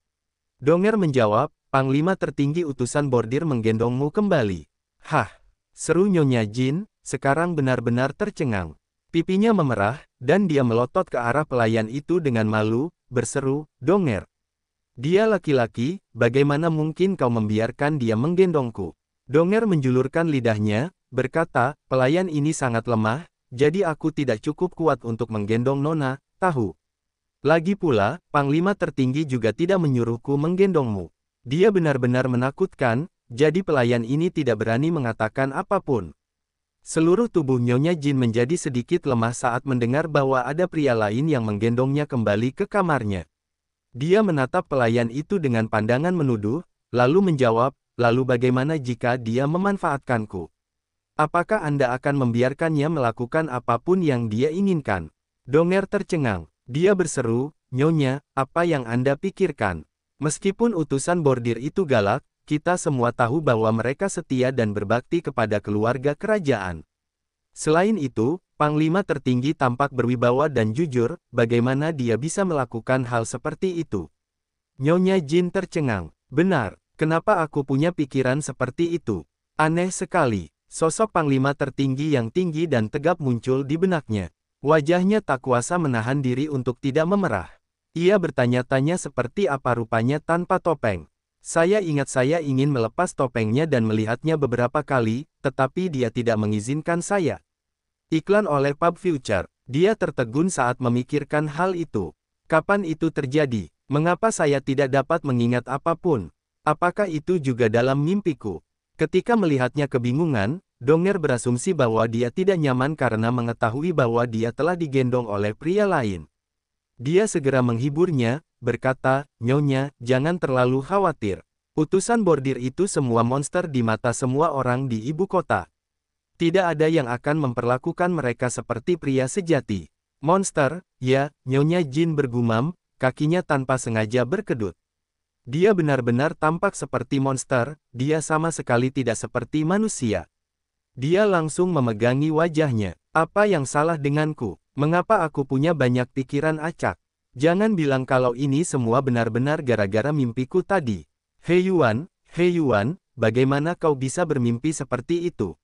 Donger menjawab, Panglima tertinggi utusan bordir menggendongmu kembali. Hah, seru Nyonya Jin, sekarang benar-benar tercengang. Pipinya memerah, dan dia melotot ke arah pelayan itu dengan malu, berseru, Donger, dia laki-laki, bagaimana mungkin kau membiarkan dia menggendongku? Donger menjulurkan lidahnya, berkata, pelayan ini sangat lemah, jadi aku tidak cukup kuat untuk menggendong Nona, tahu. Lagi pula, Panglima tertinggi juga tidak menyuruhku menggendongmu. Dia benar-benar menakutkan, jadi pelayan ini tidak berani mengatakan apapun. Seluruh tubuh Nyonya Jin menjadi sedikit lemah saat mendengar bahwa ada pria lain yang menggendongnya kembali ke kamarnya. Dia menatap pelayan itu dengan pandangan menuduh, lalu menjawab, lalu bagaimana jika dia memanfaatkanku? Apakah Anda akan membiarkannya melakukan apapun yang dia inginkan? Donger tercengang. Dia berseru, Nyonya, apa yang Anda pikirkan? Meskipun utusan bordir itu galak, kita semua tahu bahwa mereka setia dan berbakti kepada keluarga kerajaan. Selain itu, Panglima tertinggi tampak berwibawa dan jujur, bagaimana dia bisa melakukan hal seperti itu? Nyonya Jin tercengang. Benar, kenapa aku punya pikiran seperti itu? Aneh sekali, sosok Panglima tertinggi yang tinggi dan tegap muncul di benaknya. Wajahnya tak kuasa menahan diri untuk tidak memerah. Ia bertanya-tanya seperti apa rupanya tanpa topeng. Saya ingat saya ingin melepas topengnya dan melihatnya beberapa kali, tetapi dia tidak mengizinkan saya. Iklan oleh Pub Future. Dia tertegun saat memikirkan hal itu. Kapan itu terjadi? Mengapa saya tidak dapat mengingat apapun? Apakah itu juga dalam mimpiku? Ketika melihatnya kebingungan, Donger berasumsi bahwa dia tidak nyaman karena mengetahui bahwa dia telah digendong oleh pria lain. Dia segera menghiburnya, berkata, Nyonya, jangan terlalu khawatir. Utusan bordir itu semua monster di mata semua orang di ibu kota. Tidak ada yang akan memperlakukan mereka seperti pria sejati. Monster, ya, Nyonya Jin bergumam, kakinya tanpa sengaja berkedut. Dia benar-benar tampak seperti monster, dia sama sekali tidak seperti manusia. Dia langsung memegangi wajahnya. Apa yang salah denganku? Mengapa aku punya banyak pikiran acak? Jangan bilang kalau ini semua benar-benar gara-gara mimpiku tadi. Hei Yuan, Hei Yuan, bagaimana kau bisa bermimpi seperti itu?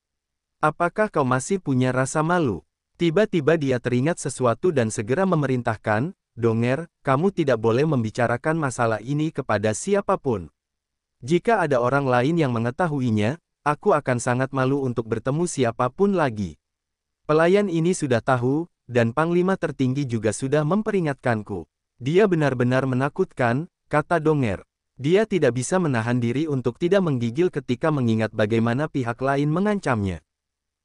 Apakah kau masih punya rasa malu? Tiba-tiba dia teringat sesuatu dan segera memerintahkan, Donger, kamu tidak boleh membicarakan masalah ini kepada siapapun. Jika ada orang lain yang mengetahuinya, aku akan sangat malu untuk bertemu siapapun lagi. Pelayan ini sudah tahu, dan panglima tertinggi juga sudah memperingatkanku. Dia benar-benar menakutkan, kata Donger. Dia tidak bisa menahan diri untuk tidak menggigil ketika mengingat bagaimana pihak lain mengancamnya.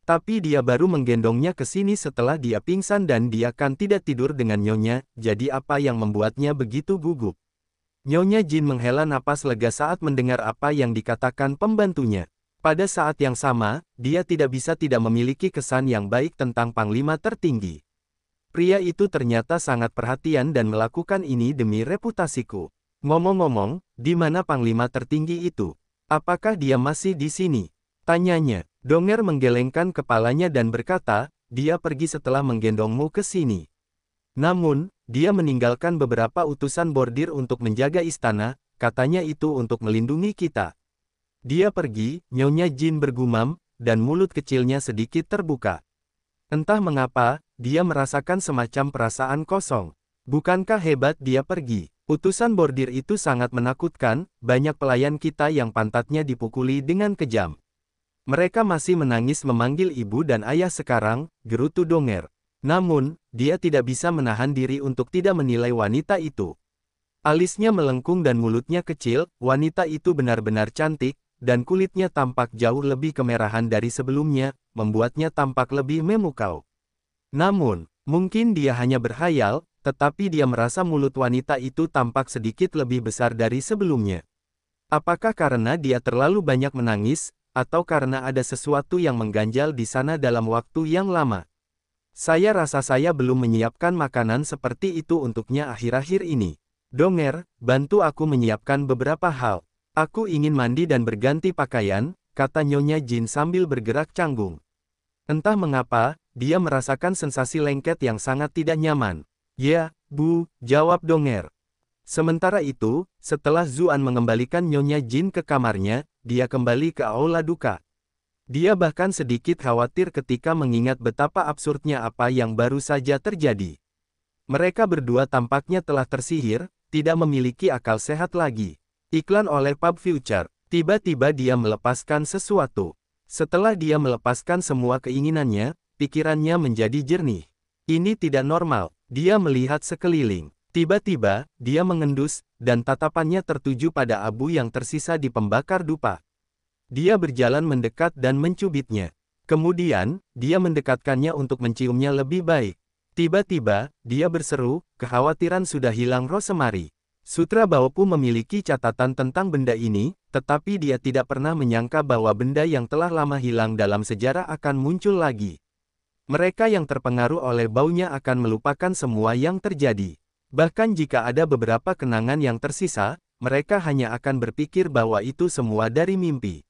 Tapi dia baru menggendongnya ke sini setelah dia pingsan dan dia kan tidak tidur dengan Nyonya, jadi apa yang membuatnya begitu gugup? Nyonya Jin menghela napas lega saat mendengar apa yang dikatakan pembantunya. Pada saat yang sama, dia tidak bisa tidak memiliki kesan yang baik tentang Panglima tertinggi. Pria itu ternyata sangat perhatian dan melakukan ini demi reputasiku. Ngomong-ngomong, di mana panglima tertinggi itu? Apakah dia masih di sini? Tanyanya. Donger menggelengkan kepalanya dan berkata, dia pergi setelah menggendongmu ke sini. Namun, dia meninggalkan beberapa utusan bordir untuk menjaga istana, katanya itu untuk melindungi kita. Dia pergi, Nyonya Jin bergumam, dan mulut kecilnya sedikit terbuka. Entah mengapa, dia merasakan semacam perasaan kosong. Bukankah hebat dia pergi? Utusan bordir itu sangat menakutkan, banyak pelayan kita yang pantatnya dipukuli dengan kejam. Mereka masih menangis memanggil ibu dan ayah sekarang, gerutu Donger. Namun, dia tidak bisa menahan diri untuk tidak menilai wanita itu. Alisnya melengkung dan mulutnya kecil, wanita itu benar-benar cantik, dan kulitnya tampak jauh lebih kemerahan dari sebelumnya, membuatnya tampak lebih memukau. Namun, mungkin dia hanya berhayal, tetapi dia merasa mulut wanita itu tampak sedikit lebih besar dari sebelumnya. Apakah karena dia terlalu banyak menangis, atau karena ada sesuatu yang mengganjal di sana dalam waktu yang lama? Saya rasa saya belum menyiapkan makanan seperti itu untuknya akhir-akhir ini. Donger, bantu aku menyiapkan beberapa hal. Aku ingin mandi dan berganti pakaian, kata Nyonya Jin sambil bergerak canggung. Entah mengapa, dia merasakan sensasi lengket yang sangat tidak nyaman. Ya, Bu, jawab Donger. Sementara itu, setelah Zuan mengembalikan Nyonya Jin ke kamarnya, dia kembali ke Aula Duka. Dia bahkan sedikit khawatir ketika mengingat betapa absurdnya apa yang baru saja terjadi. Mereka berdua tampaknya telah tersihir, tidak memiliki akal sehat lagi. Iklan oleh Pub Future, tiba-tiba dia melepaskan sesuatu. Setelah dia melepaskan semua keinginannya, Pikirannya menjadi jernih. Ini tidak normal, dia melihat sekeliling. Tiba-tiba, dia mengendus, dan tatapannya tertuju pada abu yang tersisa di pembakar dupa. Dia berjalan mendekat dan mencubitnya. Kemudian, dia mendekatkannya untuk menciumnya lebih baik. Tiba-tiba, dia berseru, kekhawatiran sudah hilang Rosemary. Sutra Baopu memiliki catatan tentang benda ini, tetapi dia tidak pernah menyangka bahwa benda yang telah lama hilang dalam sejarah akan muncul lagi. Mereka yang terpengaruh oleh baunya akan melupakan semua yang terjadi. Bahkan jika ada beberapa kenangan yang tersisa, mereka hanya akan berpikir bahwa itu semua dari mimpi.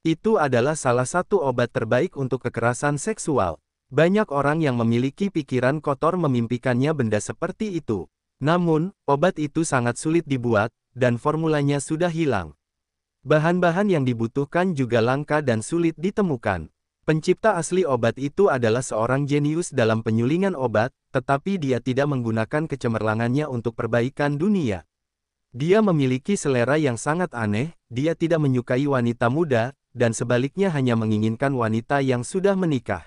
Itu adalah salah satu obat terbaik untuk kekerasan seksual. Banyak orang yang memiliki pikiran kotor memimpikannya benda seperti itu. Namun, obat itu sangat sulit dibuat, dan formulanya sudah hilang. Bahan-bahan yang dibutuhkan juga langka dan sulit ditemukan. Pencipta asli obat itu adalah seorang jenius dalam penyulingan obat, tetapi dia tidak menggunakan kecemerlangannya untuk perbaikan dunia. Dia memiliki selera yang sangat aneh, dia tidak menyukai wanita muda, dan sebaliknya hanya menginginkan wanita yang sudah menikah.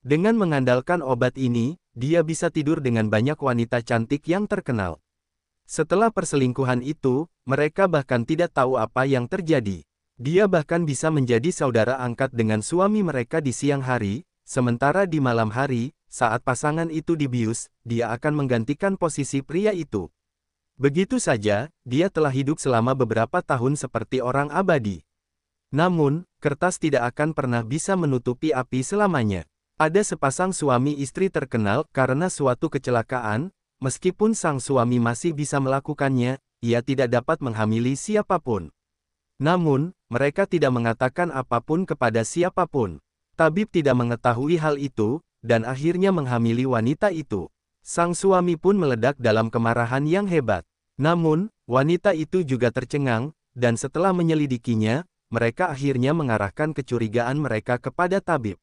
Dengan mengandalkan obat ini, dia bisa tidur dengan banyak wanita cantik yang terkenal. Setelah perselingkuhan itu, mereka bahkan tidak tahu apa yang terjadi. Dia bahkan bisa menjadi saudara angkat dengan suami mereka di siang hari, sementara di malam hari, saat pasangan itu dibius, dia akan menggantikan posisi pria itu. Begitu saja, dia telah hidup selama beberapa tahun seperti orang abadi. Namun, kertas tidak akan pernah bisa menutupi api selamanya. Ada sepasang suami istri terkenal karena suatu kecelakaan, meskipun sang suami masih bisa melakukannya, ia tidak dapat menghamili siapapun. Namun, mereka tidak mengatakan apapun kepada siapapun. Tabib tidak mengetahui hal itu, dan akhirnya menghamili wanita itu. Sang suami pun meledak dalam kemarahan yang hebat. Namun, wanita itu juga tercengang, dan setelah menyelidikinya, mereka akhirnya mengarahkan kecurigaan mereka kepada tabib.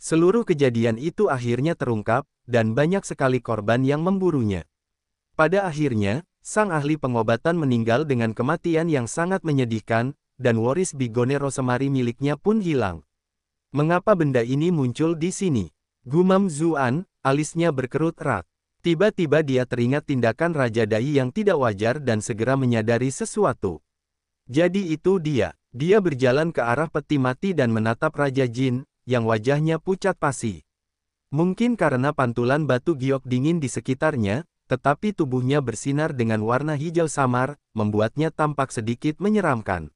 Seluruh kejadian itu akhirnya terungkap, dan banyak sekali korban yang memburunya. Pada akhirnya, sang ahli pengobatan meninggal dengan kematian yang sangat menyedihkan, dan waris Bigone Rosemary miliknya pun hilang. Mengapa benda ini muncul di sini? Gumam Zuan, alisnya berkerut erat. Tiba-tiba dia teringat tindakan Raja Dai yang tidak wajar dan segera menyadari sesuatu. Jadi itu dia. Dia berjalan ke arah peti mati dan menatap Raja Jin, yang wajahnya pucat pasi. Mungkin karena pantulan batu giok dingin di sekitarnya, tetapi tubuhnya bersinar dengan warna hijau samar, membuatnya tampak sedikit menyeramkan.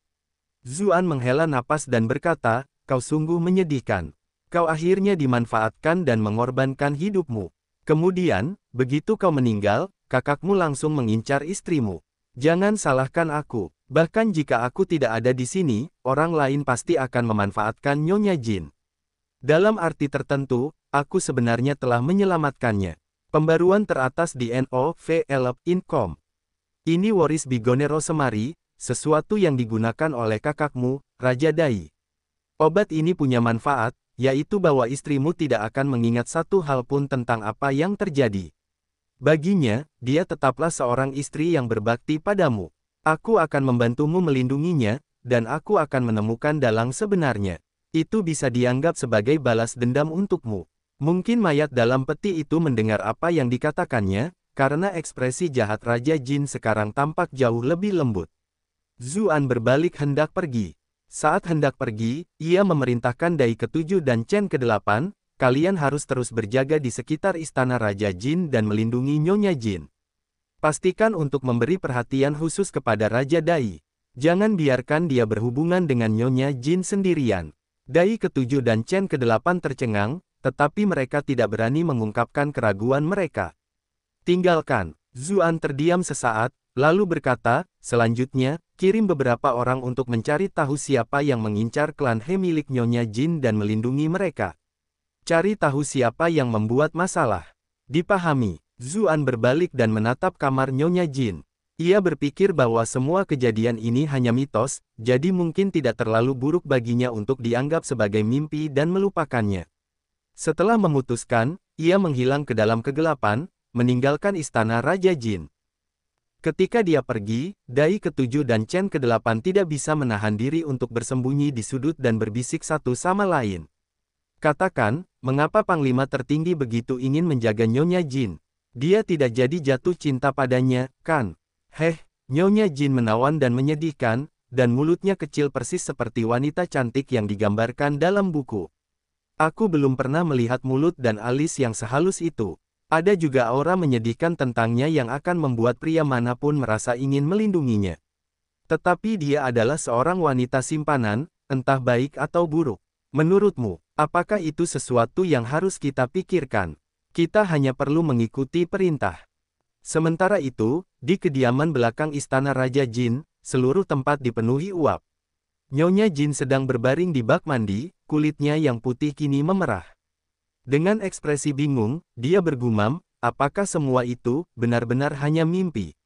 Zuan menghela napas dan berkata, kau sungguh menyedihkan. Kau akhirnya dimanfaatkan dan mengorbankan hidupmu. Kemudian, begitu kau meninggal, kakakmu langsung mengincar istrimu. Jangan salahkan aku. Bahkan jika aku tidak ada di sini, orang lain pasti akan memanfaatkan Nyonya Jin. Dalam arti tertentu, aku sebenarnya telah menyelamatkannya. Pembaruan teratas di NOV Elop Income. Ini waris Bigonero Semari, sesuatu yang digunakan oleh kakakmu, Raja Dai. Obat ini punya manfaat, yaitu bahwa istrimu tidak akan mengingat satu hal pun tentang apa yang terjadi. Baginya, dia tetaplah seorang istri yang berbakti padamu. Aku akan membantumu melindunginya, dan aku akan menemukan dalang sebenarnya. Itu bisa dianggap sebagai balas dendam untukmu. Mungkin mayat dalam peti itu mendengar apa yang dikatakannya, karena ekspresi jahat Raja Jin sekarang tampak jauh lebih lembut. Zuan berbalik hendak pergi. Saat hendak pergi, ia memerintahkan Dai ketujuh dan Chen kedelapan, kalian harus terus berjaga di sekitar istana Raja Jin dan melindungi Nyonya Jin. Pastikan untuk memberi perhatian khusus kepada Raja Dai. Jangan biarkan dia berhubungan dengan Nyonya Jin sendirian. Dai ketujuh dan Chen kedelapan tercengang, tetapi mereka tidak berani mengungkapkan keraguan mereka. Tinggalkan, Zuan terdiam sesaat, lalu berkata, selanjutnya, kirim beberapa orang untuk mencari tahu siapa yang mengincar klan He milik Nyonya Jin dan melindungi mereka. Cari tahu siapa yang membuat masalah. Dipahami, Zuan berbalik dan menatap kamar Nyonya Jin. Ia berpikir bahwa semua kejadian ini hanya mitos, jadi mungkin tidak terlalu buruk baginya untuk dianggap sebagai mimpi dan melupakannya. Setelah memutuskan, ia menghilang ke dalam kegelapan, meninggalkan istana Raja Jin. Ketika dia pergi, Dai ketujuh dan Chen kedelapan tidak bisa menahan diri untuk bersembunyi di sudut dan berbisik satu sama lain. Katakan, mengapa Panglima tertinggi begitu ingin menjaga Nyonya Jin? Dia tidak jadi jatuh cinta padanya, kan? Heh, Nyonya Jin menawan dan menyedihkan, dan mulutnya kecil persis seperti wanita cantik yang digambarkan dalam buku. Aku belum pernah melihat mulut dan alis yang sehalus itu. Ada juga aura menyedihkan tentangnya yang akan membuat pria manapun merasa ingin melindunginya. Tetapi dia adalah seorang wanita simpanan, entah baik atau buruk. Menurutmu, apakah itu sesuatu yang harus kita pikirkan? Kita hanya perlu mengikuti perintah. Sementara itu, di kediaman belakang istana Raja Jin, seluruh tempat dipenuhi uap. Nyonya Jin sedang berbaring di bak mandi, kulitnya yang putih kini memerah. Dengan ekspresi bingung, dia bergumam, apakah semua itu benar-benar hanya mimpi?